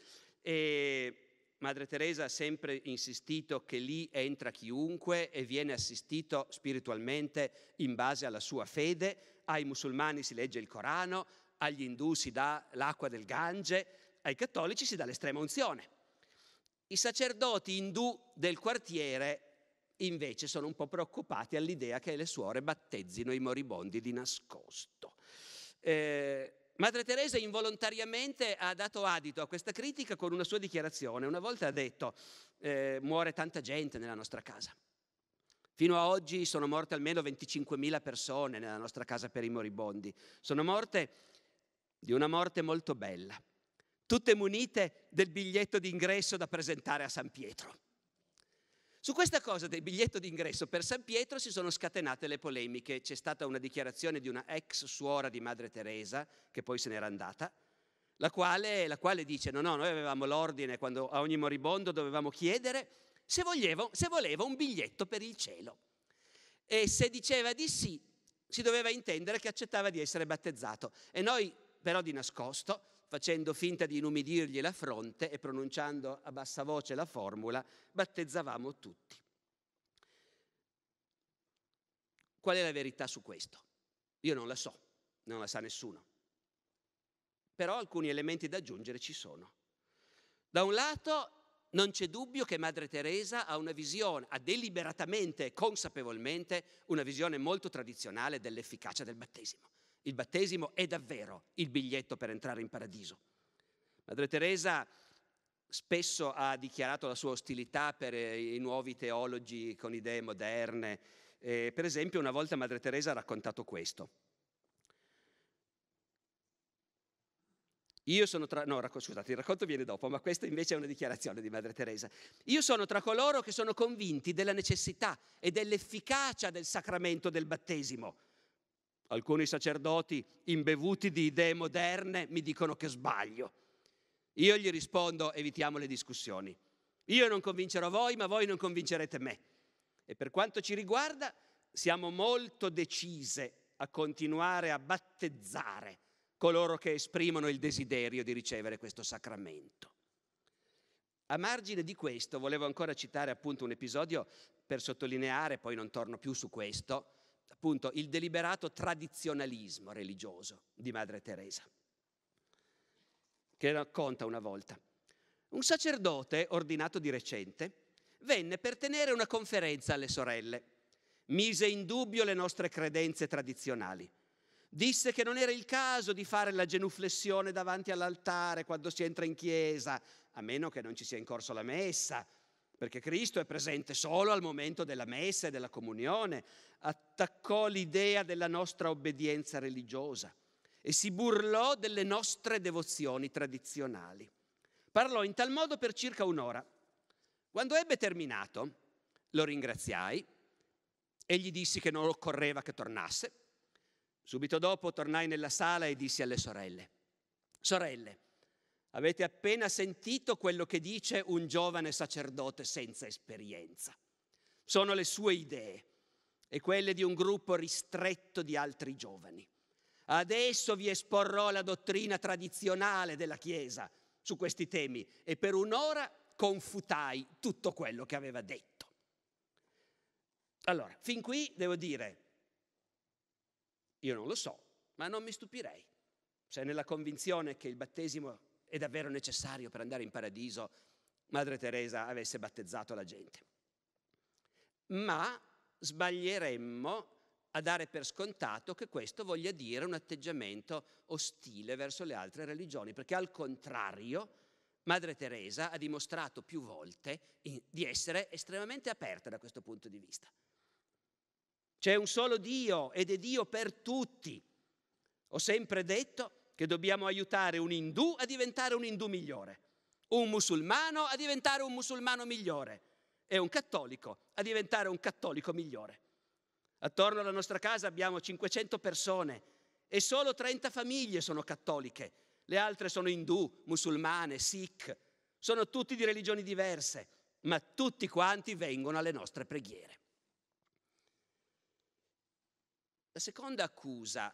Speaker 1: e Madre Teresa ha sempre insistito che lì entra chiunque e viene assistito spiritualmente in base alla sua fede, ai musulmani si legge il Corano, agli indù si dà l'acqua del Gange, ai cattolici si dà l'estrema unzione. I sacerdoti indù del quartiere invece sono un po' preoccupati all'idea che le suore battezzino i moribondi di nascosto. Eh, Madre Teresa involontariamente ha dato adito a questa critica con una sua dichiarazione. Una volta ha detto, eh, muore tanta gente nella nostra casa. Fino a oggi sono morte almeno 25.000 persone nella nostra casa per i moribondi. Sono morte di una morte molto bella, tutte munite del biglietto d'ingresso da presentare a San Pietro. Su questa cosa del biglietto d'ingresso per San Pietro si sono scatenate le polemiche. C'è stata una dichiarazione di una ex suora di Madre Teresa, che poi se n'era andata, la quale, la quale dice: No, no, noi avevamo l'ordine quando a ogni moribondo dovevamo chiedere se, voglievo, se voleva un biglietto per il cielo. E se diceva di sì, si doveva intendere che accettava di essere battezzato. E noi, però, di nascosto, facendo finta di inumidirgli la fronte e pronunciando a bassa voce la formula, battezzavamo tutti. Qual è la verità su questo? Io non la so, non la sa nessuno. Però alcuni elementi da aggiungere ci sono. Da un lato non c'è dubbio che Madre Teresa ha una visione, ha deliberatamente e consapevolmente una visione molto tradizionale dell'efficacia del battesimo. Il battesimo è davvero il biglietto per entrare in paradiso. Madre Teresa spesso ha dichiarato la sua ostilità per eh, i nuovi teologi con idee moderne. Eh, per esempio, una volta Madre Teresa ha raccontato questo. Io sono tra... No, racco... scusate, il racconto viene dopo, ma questa invece è una dichiarazione di Madre Teresa. Io sono tra coloro che sono convinti della necessità e dell'efficacia del sacramento del battesimo Alcuni sacerdoti imbevuti di idee moderne mi dicono che sbaglio. Io gli rispondo evitiamo le discussioni. Io non convincerò voi, ma voi non convincerete me. E per quanto ci riguarda, siamo molto decise a continuare a battezzare coloro che esprimono il desiderio di ricevere questo sacramento. A margine di questo, volevo ancora citare appunto un episodio per sottolineare, poi non torno più su questo, appunto il deliberato tradizionalismo religioso di Madre Teresa, che racconta una volta. Un sacerdote, ordinato di recente, venne per tenere una conferenza alle sorelle. Mise in dubbio le nostre credenze tradizionali. Disse che non era il caso di fare la genuflessione davanti all'altare quando si entra in chiesa, a meno che non ci sia in corso la messa perché Cristo è presente solo al momento della messa e della comunione, attaccò l'idea della nostra obbedienza religiosa e si burlò delle nostre devozioni tradizionali. Parlò in tal modo per circa un'ora. Quando ebbe terminato, lo ringraziai e gli dissi che non occorreva che tornasse. Subito dopo tornai nella sala e dissi alle sorelle, sorelle, Avete appena sentito quello che dice un giovane sacerdote senza esperienza. Sono le sue idee e quelle di un gruppo ristretto di altri giovani. Adesso vi esporrò la dottrina tradizionale della Chiesa su questi temi e per un'ora confutai tutto quello che aveva detto. Allora, fin qui devo dire, io non lo so, ma non mi stupirei se nella convinzione che il battesimo è davvero necessario per andare in paradiso, Madre Teresa avesse battezzato la gente. Ma sbaglieremmo a dare per scontato che questo voglia dire un atteggiamento ostile verso le altre religioni, perché al contrario Madre Teresa ha dimostrato più volte di essere estremamente aperta da questo punto di vista. C'è un solo Dio ed è Dio per tutti. Ho sempre detto che dobbiamo aiutare un indù a diventare un indù migliore, un musulmano a diventare un musulmano migliore e un cattolico a diventare un cattolico migliore. Attorno alla nostra casa abbiamo 500 persone e solo 30 famiglie sono cattoliche, le altre sono indù, musulmane, sikh, sono tutti di religioni diverse, ma tutti quanti vengono alle nostre preghiere. La seconda accusa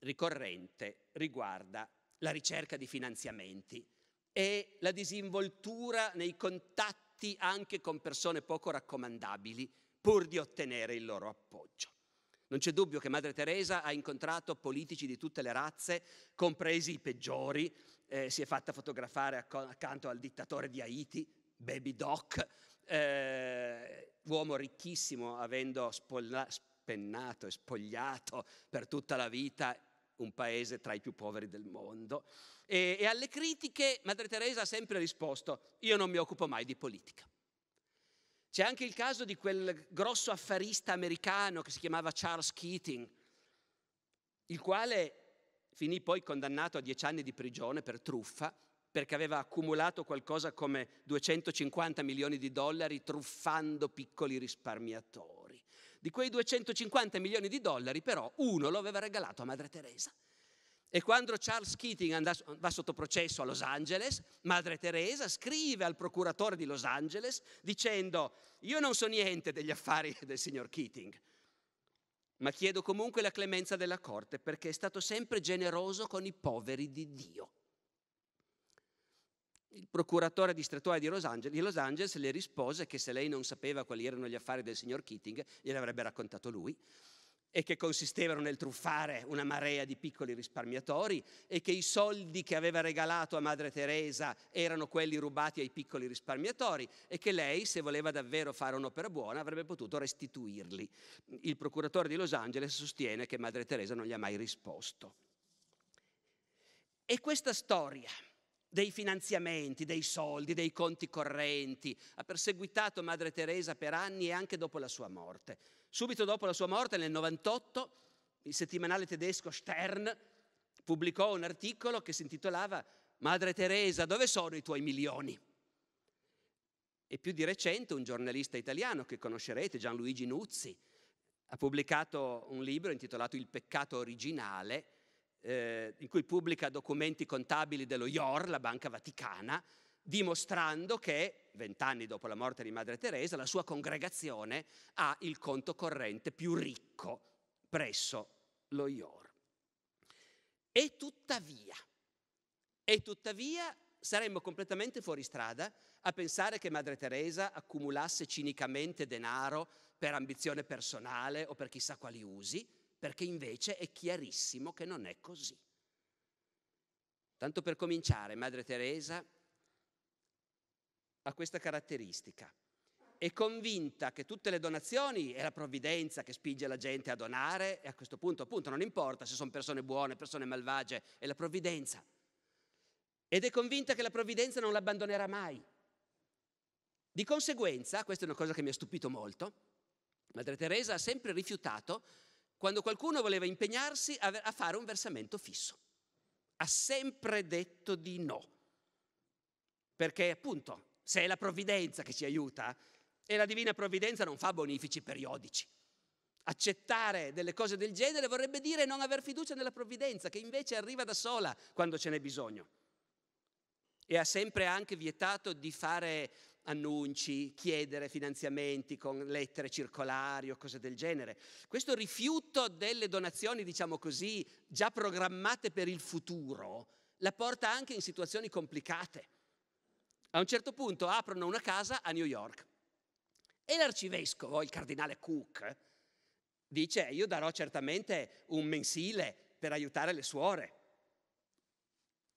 Speaker 1: ricorrente riguarda la ricerca di finanziamenti e la disinvoltura nei contatti anche con persone poco raccomandabili pur di ottenere il loro appoggio. Non c'è dubbio che Madre Teresa ha incontrato politici di tutte le razze, compresi i peggiori, eh, si è fatta fotografare acc- accanto al dittatore di Haiti, Baby Doc, eh, uomo ricchissimo avendo spolla- spennato e spogliato per tutta la vita un paese tra i più poveri del mondo. E, e alle critiche Madre Teresa ha sempre risposto, io non mi occupo mai di politica. C'è anche il caso di quel grosso affarista americano che si chiamava Charles Keating, il quale finì poi condannato a dieci anni di prigione per truffa, perché aveva accumulato qualcosa come 250 milioni di dollari truffando piccoli risparmiatori. Di quei 250 milioni di dollari però uno lo aveva regalato a Madre Teresa. E quando Charles Keating va sotto processo a Los Angeles, Madre Teresa scrive al procuratore di Los Angeles dicendo io non so niente degli affari del signor Keating, ma chiedo comunque la clemenza della Corte perché è stato sempre generoso con i poveri di Dio. Il procuratore distrettuale di Los, Angeles, di Los Angeles le rispose che se lei non sapeva quali erano gli affari del signor Keating, gliel'avrebbe raccontato lui e che consistevano nel truffare una marea di piccoli risparmiatori e che i soldi che aveva regalato a Madre Teresa erano quelli rubati ai piccoli risparmiatori e che lei, se voleva davvero fare un'opera buona, avrebbe potuto restituirli. Il procuratore di Los Angeles sostiene che Madre Teresa non gli ha mai risposto. E questa storia dei finanziamenti, dei soldi, dei conti correnti. Ha perseguitato Madre Teresa per anni e anche dopo la sua morte. Subito dopo la sua morte, nel 98, il settimanale tedesco Stern pubblicò un articolo che si intitolava Madre Teresa, dove sono i tuoi milioni? E più di recente un giornalista italiano che conoscerete, Gianluigi Nuzzi, ha pubblicato un libro intitolato Il peccato originale, eh, in cui pubblica documenti contabili dello IOR, la Banca Vaticana, dimostrando che, vent'anni dopo la morte di Madre Teresa, la sua congregazione ha il conto corrente più ricco presso lo IOR. E tuttavia, e tuttavia saremmo completamente fuori strada a pensare che Madre Teresa accumulasse cinicamente denaro per ambizione personale o per chissà quali usi, perché invece è chiarissimo che non è così. Tanto per cominciare, Madre Teresa ha questa caratteristica. È convinta che tutte le donazioni è la provvidenza che spinge la gente a donare e a questo punto appunto non importa se sono persone buone, persone malvagie, è la provvidenza. Ed è convinta che la provvidenza non l'abbandonerà mai. Di conseguenza, questa è una cosa che mi ha stupito molto, Madre Teresa ha sempre rifiutato quando qualcuno voleva impegnarsi a, fare un versamento fisso. Ha sempre detto di no. Perché appunto, se è la provvidenza che ci aiuta, e la divina provvidenza non fa bonifici periodici. Accettare delle cose del genere vorrebbe dire non aver fiducia nella provvidenza, che invece arriva da sola quando ce n'è bisogno. E ha sempre anche vietato di fare annunci, chiedere finanziamenti con lettere circolari o cose del genere. Questo rifiuto delle donazioni, diciamo così, già programmate per il futuro, la porta anche in situazioni complicate. A un certo punto aprono una casa a New York e l'arcivescovo, il cardinale Cook, dice io darò certamente un mensile per aiutare le suore.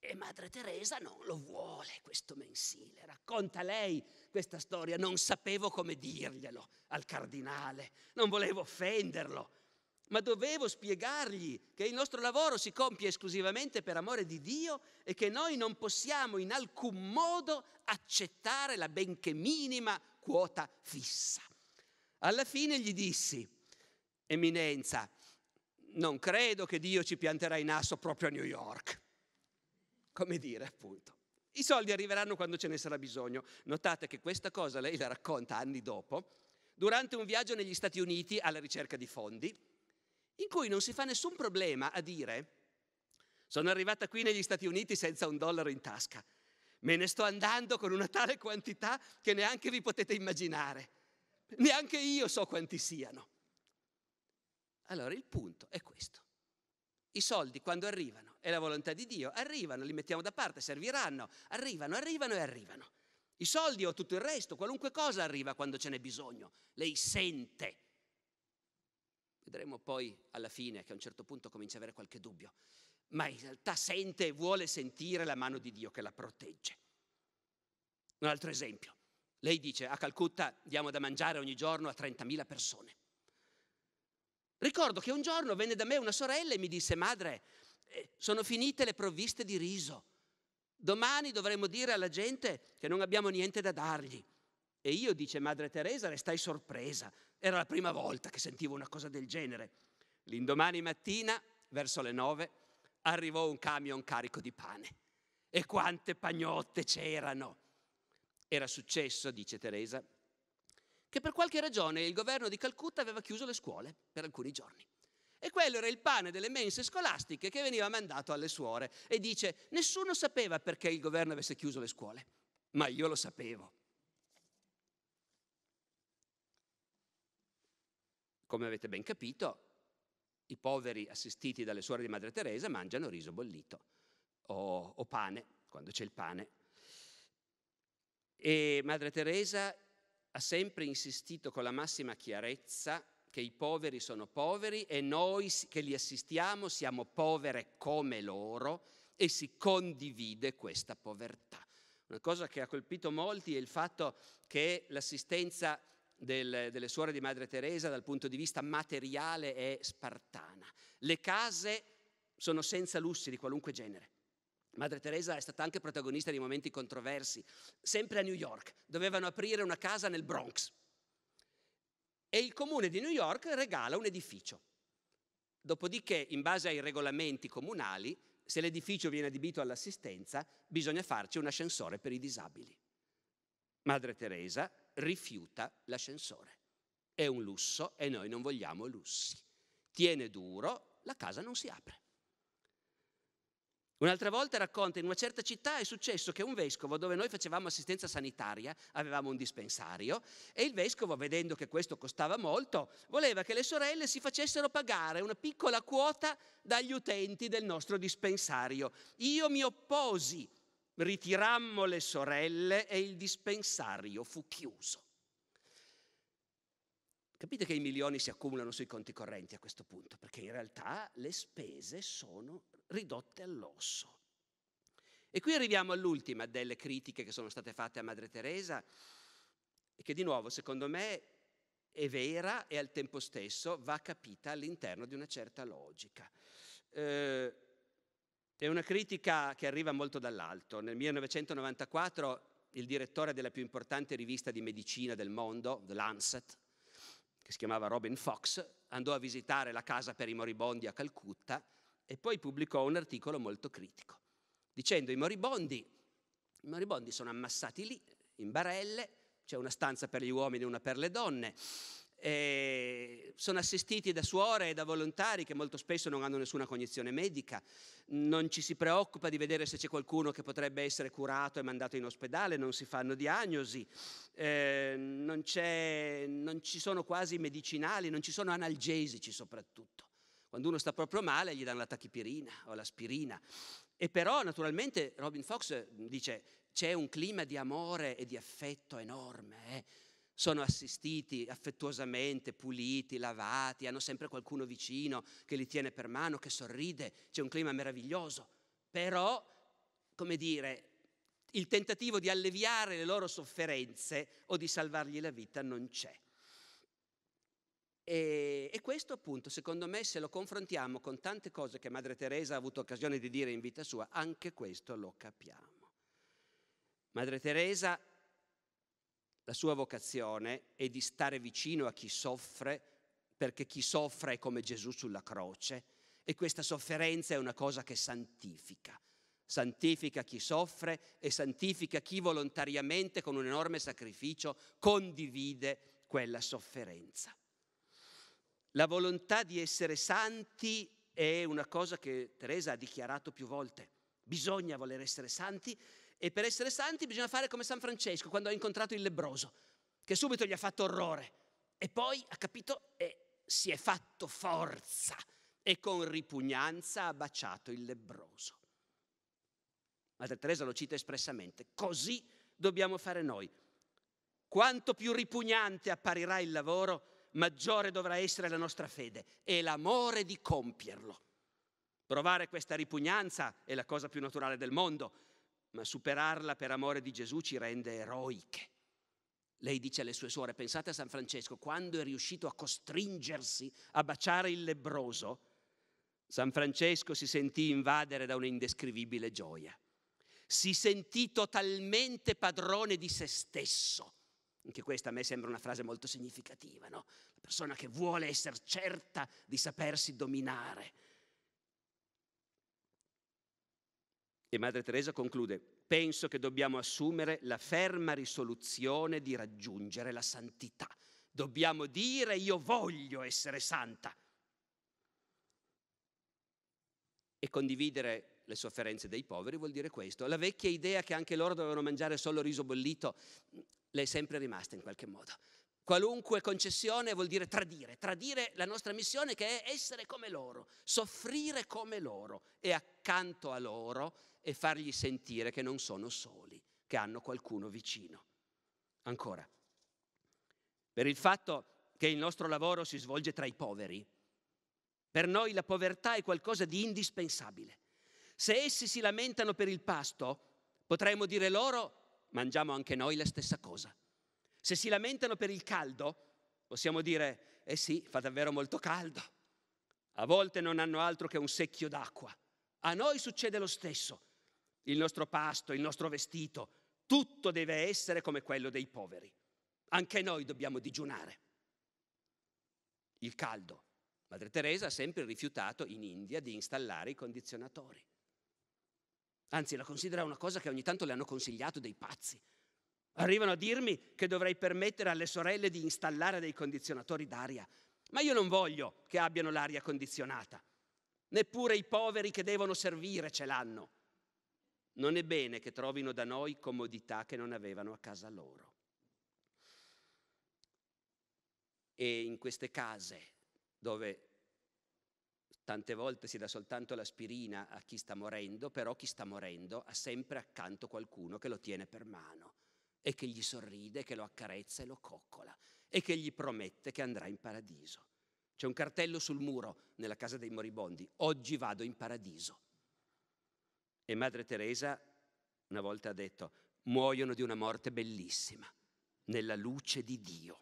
Speaker 1: E Madre Teresa non lo vuole questo mensile, racconta lei questa storia, non sapevo come dirglielo al cardinale, non volevo offenderlo, ma dovevo spiegargli che il nostro lavoro si compie esclusivamente per amore di Dio e che noi non possiamo in alcun modo accettare la benché minima quota fissa. Alla fine gli dissi, Eminenza, non credo che Dio ci pianterà in asso proprio a New York come dire appunto. I soldi arriveranno quando ce ne sarà bisogno. Notate che questa cosa lei la racconta anni dopo, durante un viaggio negli Stati Uniti alla ricerca di fondi, in cui non si fa nessun problema a dire sono arrivata qui negli Stati Uniti senza un dollaro in tasca, me ne sto andando con una tale quantità che neanche vi potete immaginare, neanche io so quanti siano. Allora il punto è questo. I soldi quando arrivano, è la volontà di Dio, arrivano, li mettiamo da parte, serviranno, arrivano, arrivano e arrivano. I soldi o tutto il resto, qualunque cosa arriva quando ce n'è bisogno, lei sente. Vedremo poi alla fine che a un certo punto comincia a avere qualche dubbio, ma in realtà sente e vuole sentire la mano di Dio che la protegge. Un altro esempio, lei dice a Calcutta diamo da mangiare ogni giorno a 30.000 persone. Ricordo che un giorno venne da me una sorella e mi disse, madre, eh, sono finite le provviste di riso. Domani dovremo dire alla gente che non abbiamo niente da dargli. E io, dice Madre Teresa, restai sorpresa. Era la prima volta che sentivo una cosa del genere. L'indomani mattina, verso le nove, arrivò un camion carico di pane. E quante pagnotte c'erano! Era successo, dice Teresa, che per qualche ragione il governo di Calcutta aveva chiuso le scuole per alcuni giorni. E quello era il pane delle mense scolastiche che veniva mandato alle suore. E dice, nessuno sapeva perché il governo avesse chiuso le scuole, ma io lo sapevo. Come avete ben capito, i poveri assistiti dalle suore di Madre Teresa mangiano riso bollito o, o pane, quando c'è il pane. E Madre Teresa ha sempre insistito con la massima chiarezza che i poveri sono poveri e noi che li assistiamo siamo povere come loro e si condivide questa povertà. Una cosa che ha colpito molti è il fatto che l'assistenza del, delle suore di Madre Teresa dal punto di vista materiale è spartana. Le case sono senza lussi di qualunque genere. Madre Teresa è stata anche protagonista di momenti controversi, sempre a New York. Dovevano aprire una casa nel Bronx. E il comune di New York regala un edificio. Dopodiché, in base ai regolamenti comunali, se l'edificio viene adibito all'assistenza, bisogna farci un ascensore per i disabili. Madre Teresa rifiuta l'ascensore. È un lusso e noi non vogliamo lussi. Tiene duro, la casa non si apre. Un'altra volta racconta in una certa città è successo che un vescovo, dove noi facevamo assistenza sanitaria, avevamo un dispensario e il vescovo, vedendo che questo costava molto, voleva che le sorelle si facessero pagare una piccola quota dagli utenti del nostro dispensario. Io mi opposi, ritirammo le sorelle e il dispensario fu chiuso. Capite che i milioni si accumulano sui conti correnti a questo punto, perché in realtà le spese sono ridotte all'osso. E qui arriviamo all'ultima delle critiche che sono state fatte a Madre Teresa, che di nuovo, secondo me, è vera e al tempo stesso va capita all'interno di una certa logica. Eh, è una critica che arriva molto dall'alto. Nel 1994 il direttore della più importante rivista di medicina del mondo, The Lancet, che si chiamava Robin Fox, andò a visitare la casa per i moribondi a Calcutta e poi pubblicò un articolo molto critico, dicendo i moribondi, i moribondi sono ammassati lì, in barelle, c'è una stanza per gli uomini e una per le donne, sono assistiti da suore e da volontari che molto spesso non hanno nessuna cognizione medica, non ci si preoccupa di vedere se c'è qualcuno che potrebbe essere curato e mandato in ospedale, non si fanno diagnosi, eh, non, non ci sono quasi medicinali, non ci sono analgesici soprattutto. Quando uno sta proprio male gli danno la tachipirina o l'aspirina. E però naturalmente Robin Fox dice c'è un clima di amore e di affetto enorme. Eh? Sono assistiti affettuosamente, puliti, lavati, hanno sempre qualcuno vicino che li tiene per mano, che sorride, c'è un clima meraviglioso. Però, come dire, il tentativo di alleviare le loro sofferenze o di salvargli la vita non c'è. E, e, questo appunto, secondo me, se lo confrontiamo con tante cose che Madre Teresa ha avuto occasione di dire in vita sua, anche questo lo capiamo. Madre Teresa, la sua vocazione è di stare vicino a chi soffre, perché chi soffre è come Gesù sulla croce, e questa sofferenza è una cosa che santifica. Santifica chi soffre e santifica chi volontariamente, con un enorme sacrificio, condivide quella sofferenza. La volontà di essere santi è una cosa che Teresa ha dichiarato più volte. Bisogna voler essere santi e per essere santi bisogna fare come San Francesco quando ha incontrato il lebbroso, che subito gli ha fatto orrore e poi ha capito e si è fatto forza e con ripugnanza ha baciato il lebbroso. Madre Teresa lo cita espressamente, così dobbiamo fare noi. Quanto più ripugnante apparirà il lavoro, maggiore dovrà essere la nostra fede e l'amore di compierlo. Provare questa ripugnanza è la cosa più naturale del mondo, ma superarla per amore di Gesù ci rende eroiche. Lei dice alle sue suore, pensate a San Francesco, quando è riuscito a costringersi a baciare il lebroso, San Francesco si sentì invadere da un'indescrivibile gioia. Si sentì totalmente padrone di se stesso anche questa a me sembra una frase molto significativa, no? La persona che vuole essere certa di sapersi dominare. E Madre Teresa conclude, penso che dobbiamo assumere la ferma risoluzione di raggiungere la santità. Dobbiamo dire io voglio essere santa e condividere le sofferenze dei poveri vuol dire questo. La vecchia idea che anche loro dovevano mangiare solo riso bollito lei è sempre rimasta in qualche modo. Qualunque concessione vuol dire tradire, tradire la nostra missione che è essere come loro, soffrire come loro e accanto a loro e fargli sentire che non sono soli, che hanno qualcuno vicino. Ancora, per il fatto che il nostro lavoro si svolge tra i poveri, per noi la povertà è qualcosa di indispensabile. Se essi si lamentano per il pasto, potremmo dire loro mangiamo anche noi la stessa cosa. Se si lamentano per il caldo, possiamo dire, eh sì, fa davvero molto caldo. A volte non hanno altro che un secchio d'acqua. A noi succede lo stesso. Il nostro pasto, il nostro vestito, tutto deve essere come quello dei poveri. Anche noi dobbiamo digiunare. Il caldo. Madre Teresa ha sempre rifiutato in India di installare i condizionatori. Anzi, la considera una cosa che ogni tanto le hanno consigliato dei pazzi. Arrivano a dirmi che dovrei permettere alle sorelle di installare dei condizionatori d'aria, ma io non voglio che abbiano l'aria condizionata. Neppure i poveri che devono servire ce l'hanno. Non è bene che trovino da noi comodità che non avevano a casa loro. E in queste case dove Tante volte si dà soltanto l'aspirina a chi sta morendo, però chi sta morendo ha sempre accanto qualcuno che lo tiene per mano e che gli sorride, che lo accarezza e lo coccola e che gli promette che andrà in paradiso. C'è un cartello sul muro nella casa dei moribondi, oggi vado in paradiso. E Madre Teresa una volta ha detto, muoiono di una morte bellissima, nella luce di Dio.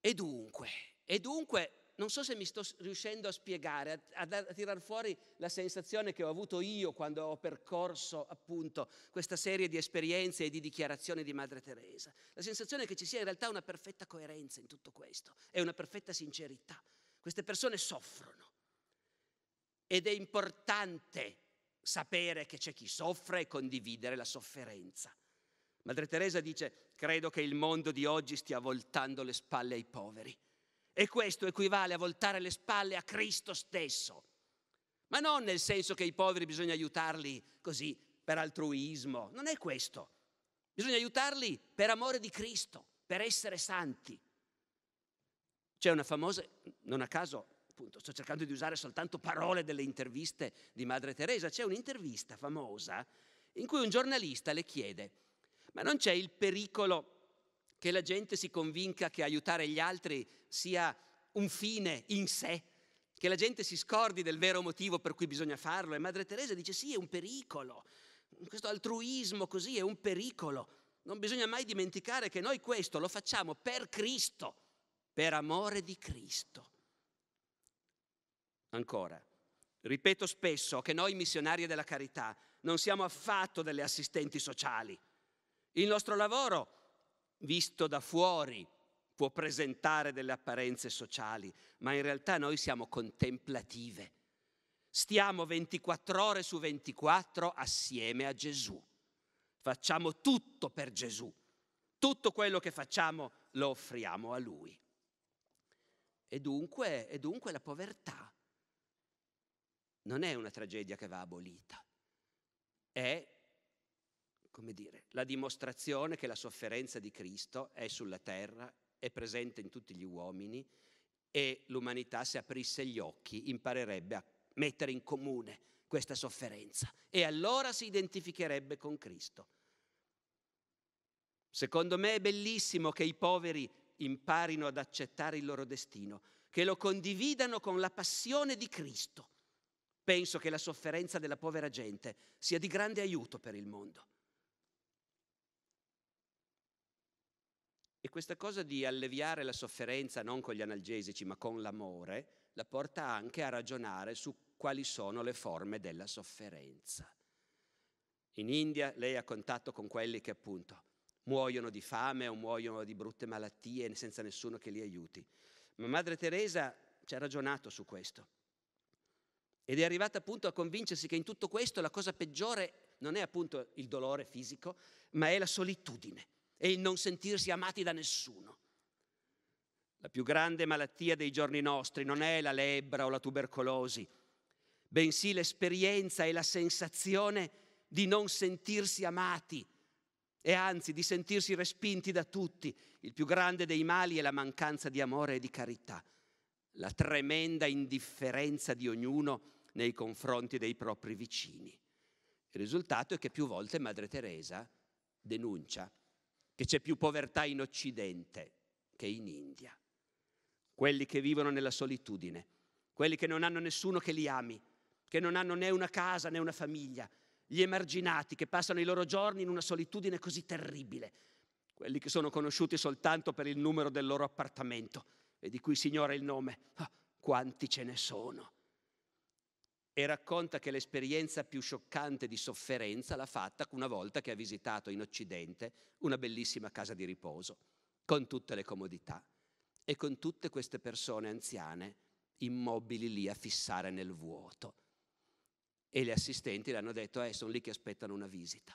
Speaker 1: E dunque, e dunque non so se mi sto riuscendo a spiegare, a, a, a tirar fuori la sensazione che ho avuto io quando ho percorso appunto questa serie di esperienze e di dichiarazioni di Madre Teresa. La sensazione è che ci sia in realtà una perfetta coerenza in tutto questo e una perfetta sincerità. Queste persone soffrono ed è importante sapere che c'è chi soffre e condividere la sofferenza. Madre Teresa dice, credo che il mondo di oggi stia voltando le spalle ai poveri. E questo equivale a voltare le spalle a Cristo stesso. Ma non nel senso che i poveri bisogna aiutarli così per altruismo, non è questo. Bisogna aiutarli per amore di Cristo, per essere santi. C'è una famosa, non a caso, appunto, sto cercando di usare soltanto parole delle interviste di Madre Teresa, c'è un'intervista famosa in cui un giornalista le chiede, ma non c'è il pericolo che la gente si convinca che aiutare gli altri sia un fine in sé, che la gente si scordi del vero motivo per cui bisogna farlo. E Madre Teresa dice sì, è un pericolo, questo altruismo così è un pericolo. Non bisogna mai dimenticare che noi questo lo facciamo per Cristo, per amore di Cristo. Ancora, ripeto spesso che noi missionari della carità non siamo affatto delle assistenti sociali. Il nostro lavoro è visto da fuori può presentare delle apparenze sociali, ma in realtà noi siamo contemplative. Stiamo 24 ore su 24 assieme a Gesù. Facciamo tutto per Gesù. Tutto quello che facciamo lo offriamo a Lui. E dunque, e dunque la povertà non è una tragedia che va abolita, è come dire, la dimostrazione che la sofferenza di Cristo è sulla terra, è presente in tutti gli uomini e l'umanità se aprisse gli occhi imparerebbe a mettere in comune questa sofferenza e allora si identificherebbe con Cristo. Secondo me è bellissimo che i poveri imparino ad accettare il loro destino, che lo condividano con la passione di Cristo. Penso che la sofferenza della povera gente sia di grande aiuto per il mondo. E questa cosa di alleviare la sofferenza non con gli analgesici ma con l'amore la porta anche a ragionare su quali sono le forme della sofferenza. In India lei ha contatto con quelli che appunto muoiono di fame o muoiono di brutte malattie senza nessuno che li aiuti. Ma Madre Teresa ci ha ragionato su questo ed è arrivata appunto a convincersi che in tutto questo la cosa peggiore non è appunto il dolore fisico, ma è la solitudine e il non sentirsi amati da nessuno. La più grande malattia dei giorni nostri non è la lebbra o la tubercolosi, bensì l'esperienza e la sensazione di non sentirsi amati e anzi di sentirsi respinti da tutti. Il più grande dei mali è la mancanza di amore e di carità, la tremenda indifferenza di ognuno nei confronti dei propri vicini. Il risultato è che più volte Madre Teresa denuncia che c'è più povertà in Occidente che in India. Quelli che vivono nella solitudine, quelli che non hanno nessuno che li ami, che non hanno né una casa né una famiglia, gli emarginati che passano i loro giorni in una solitudine così terribile, quelli che sono conosciuti soltanto per il numero del loro appartamento e di cui Signore il nome. Ah, quanti ce ne sono? e racconta che l'esperienza più scioccante di sofferenza l'ha fatta una volta che ha visitato in Occidente una bellissima casa di riposo, con tutte le comodità e con tutte queste persone anziane immobili lì a fissare nel vuoto. E le assistenti le hanno detto, eh, sono lì che aspettano una visita.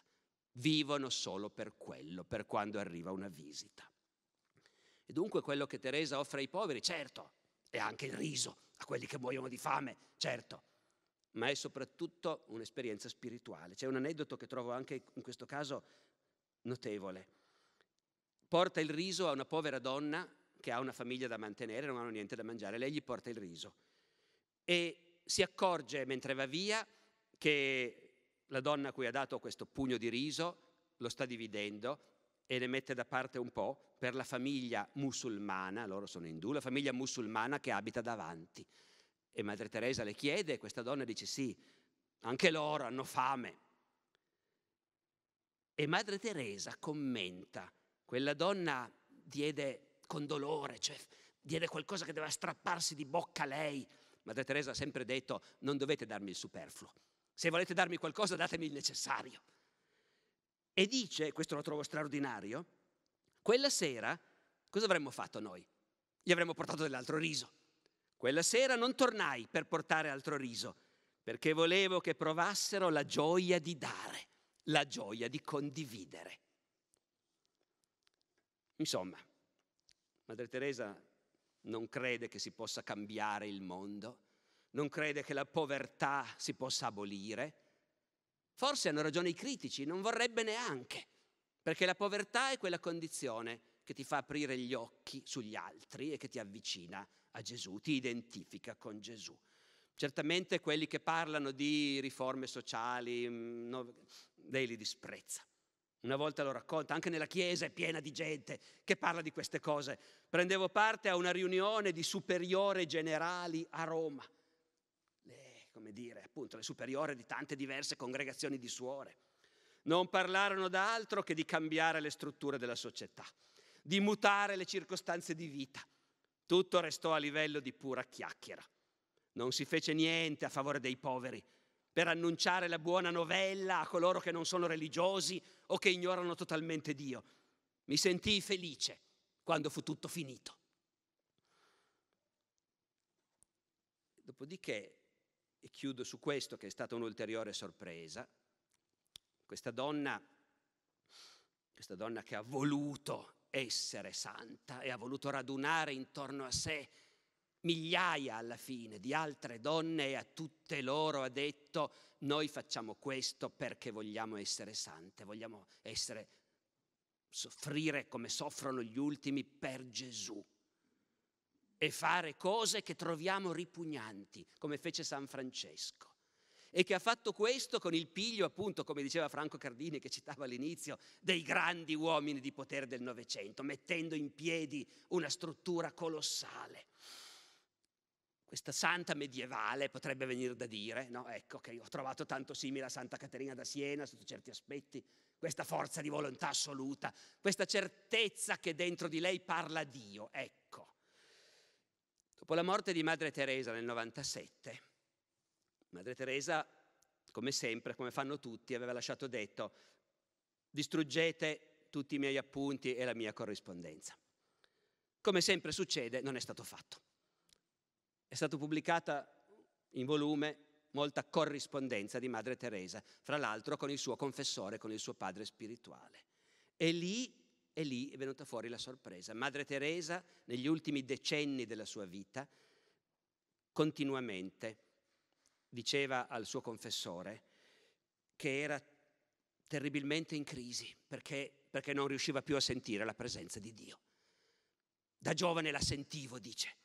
Speaker 1: Vivono solo per quello, per quando arriva una visita. E dunque quello che Teresa offre ai poveri, certo, è anche il riso a quelli che muoiono di fame, certo, ma è soprattutto un'esperienza spirituale. C'è un aneddoto che trovo anche in questo caso notevole. Porta il riso a una povera donna che ha una famiglia da mantenere, non hanno niente da mangiare, lei gli porta il riso e si accorge mentre va via che la donna a cui ha dato questo pugno di riso lo sta dividendo e ne mette da parte un po' per la famiglia musulmana, loro sono indù, la famiglia musulmana che abita davanti. E Madre Teresa le chiede e questa donna dice sì, anche loro hanno fame. E Madre Teresa commenta, quella donna diede con dolore, cioè diede qualcosa che doveva strapparsi di bocca a lei. Madre Teresa ha sempre detto non dovete darmi il superfluo, se volete darmi qualcosa datemi il necessario. E dice, questo lo trovo straordinario, quella sera cosa avremmo fatto noi? Gli avremmo portato dell'altro riso quella sera non tornai per portare altro riso, perché volevo che provassero la gioia di dare, la gioia di condividere. Insomma, Madre Teresa non crede che si possa cambiare il mondo, non crede che la povertà si possa abolire. Forse hanno ragione i critici, non vorrebbe neanche, perché la povertà è quella condizione che ti fa aprire gli occhi sugli altri e che ti avvicina a a Gesù, ti identifica con Gesù. Certamente quelli che parlano di riforme sociali, mm, no, lei li disprezza. Una volta lo racconta, anche nella chiesa è piena di gente che parla di queste cose. Prendevo parte a una riunione di superiore generali a Roma. Le, come dire, appunto, le superiore di tante diverse congregazioni di suore. Non parlarono d'altro che di cambiare le strutture della società, di mutare le circostanze di vita, tutto restò a livello di pura chiacchiera. Non si fece niente a favore dei poveri, per annunciare la buona novella a coloro che non sono religiosi o che ignorano totalmente Dio. Mi sentii felice quando fu tutto finito. Dopodiché, e chiudo su questo che è stata un'ulteriore sorpresa, questa donna, questa donna che ha voluto essere santa e ha voluto radunare intorno a sé migliaia alla fine di altre donne e a tutte loro ha detto noi facciamo questo perché vogliamo essere sante, vogliamo essere, soffrire come soffrono gli ultimi per Gesù e fare cose che troviamo ripugnanti, come fece San Francesco e che ha fatto questo con il piglio, appunto, come diceva Franco Cardini che citava all'inizio, dei grandi uomini di potere del Novecento, mettendo in piedi una struttura colossale. Questa santa medievale potrebbe venire da dire, no? Ecco che ho trovato tanto simile a Santa Caterina da Siena sotto certi aspetti, questa forza di volontà assoluta, questa certezza che dentro di lei parla Dio, ecco. Dopo la morte di Madre Teresa nel 97, Madre Teresa, come sempre, come fanno tutti, aveva lasciato detto, distruggete tutti i miei appunti e la mia corrispondenza. Come sempre succede, non è stato fatto. È stata pubblicata in volume molta corrispondenza di Madre Teresa, fra l'altro con il suo confessore, con il suo padre spirituale. E lì, e lì è venuta fuori la sorpresa. Madre Teresa, negli ultimi decenni della sua vita, continuamente diceva al suo confessore che era terribilmente in crisi perché, perché non riusciva più a sentire la presenza di Dio. Da giovane la sentivo, dice,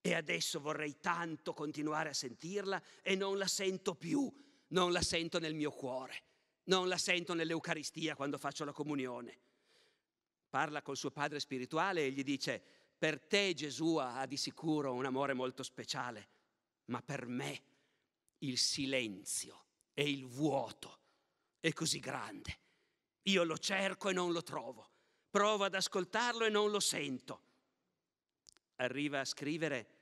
Speaker 1: e adesso vorrei tanto continuare a sentirla e non la sento più, non la sento nel mio cuore, non la sento nell'Eucaristia quando faccio la comunione. Parla col suo padre spirituale e gli dice, per te Gesù ha di sicuro un amore molto speciale, ma per me il silenzio e il vuoto è così grande. Io lo cerco e non lo trovo, provo ad ascoltarlo e non lo sento. Arriva a scrivere,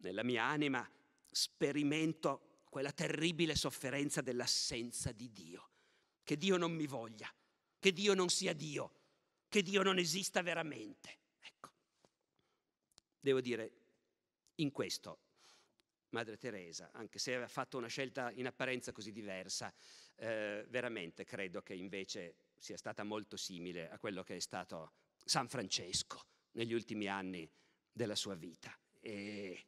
Speaker 1: nella mia anima sperimento quella terribile sofferenza dell'assenza di Dio, che Dio non mi voglia, che Dio non sia Dio, che Dio non esista veramente. Ecco, devo dire, in questo Madre Teresa, anche se aveva fatto una scelta in apparenza così diversa, eh, veramente credo che invece sia stata molto simile a quello che è stato San Francesco negli ultimi anni della sua vita. E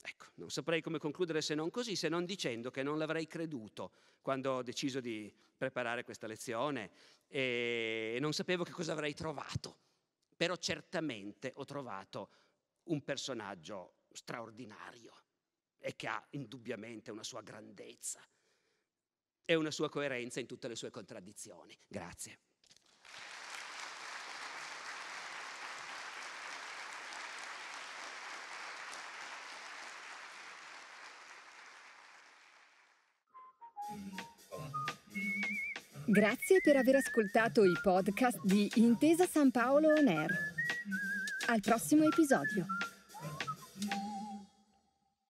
Speaker 1: ecco, non saprei come concludere se non così, se non dicendo che non l'avrei creduto quando ho deciso di preparare questa lezione e non sapevo che cosa avrei trovato, però certamente ho trovato un personaggio straordinario e che ha indubbiamente una sua grandezza e una sua coerenza in tutte le sue contraddizioni. Grazie. Grazie per aver ascoltato i podcast di Intesa San Paolo On Air. Al prossimo episodio.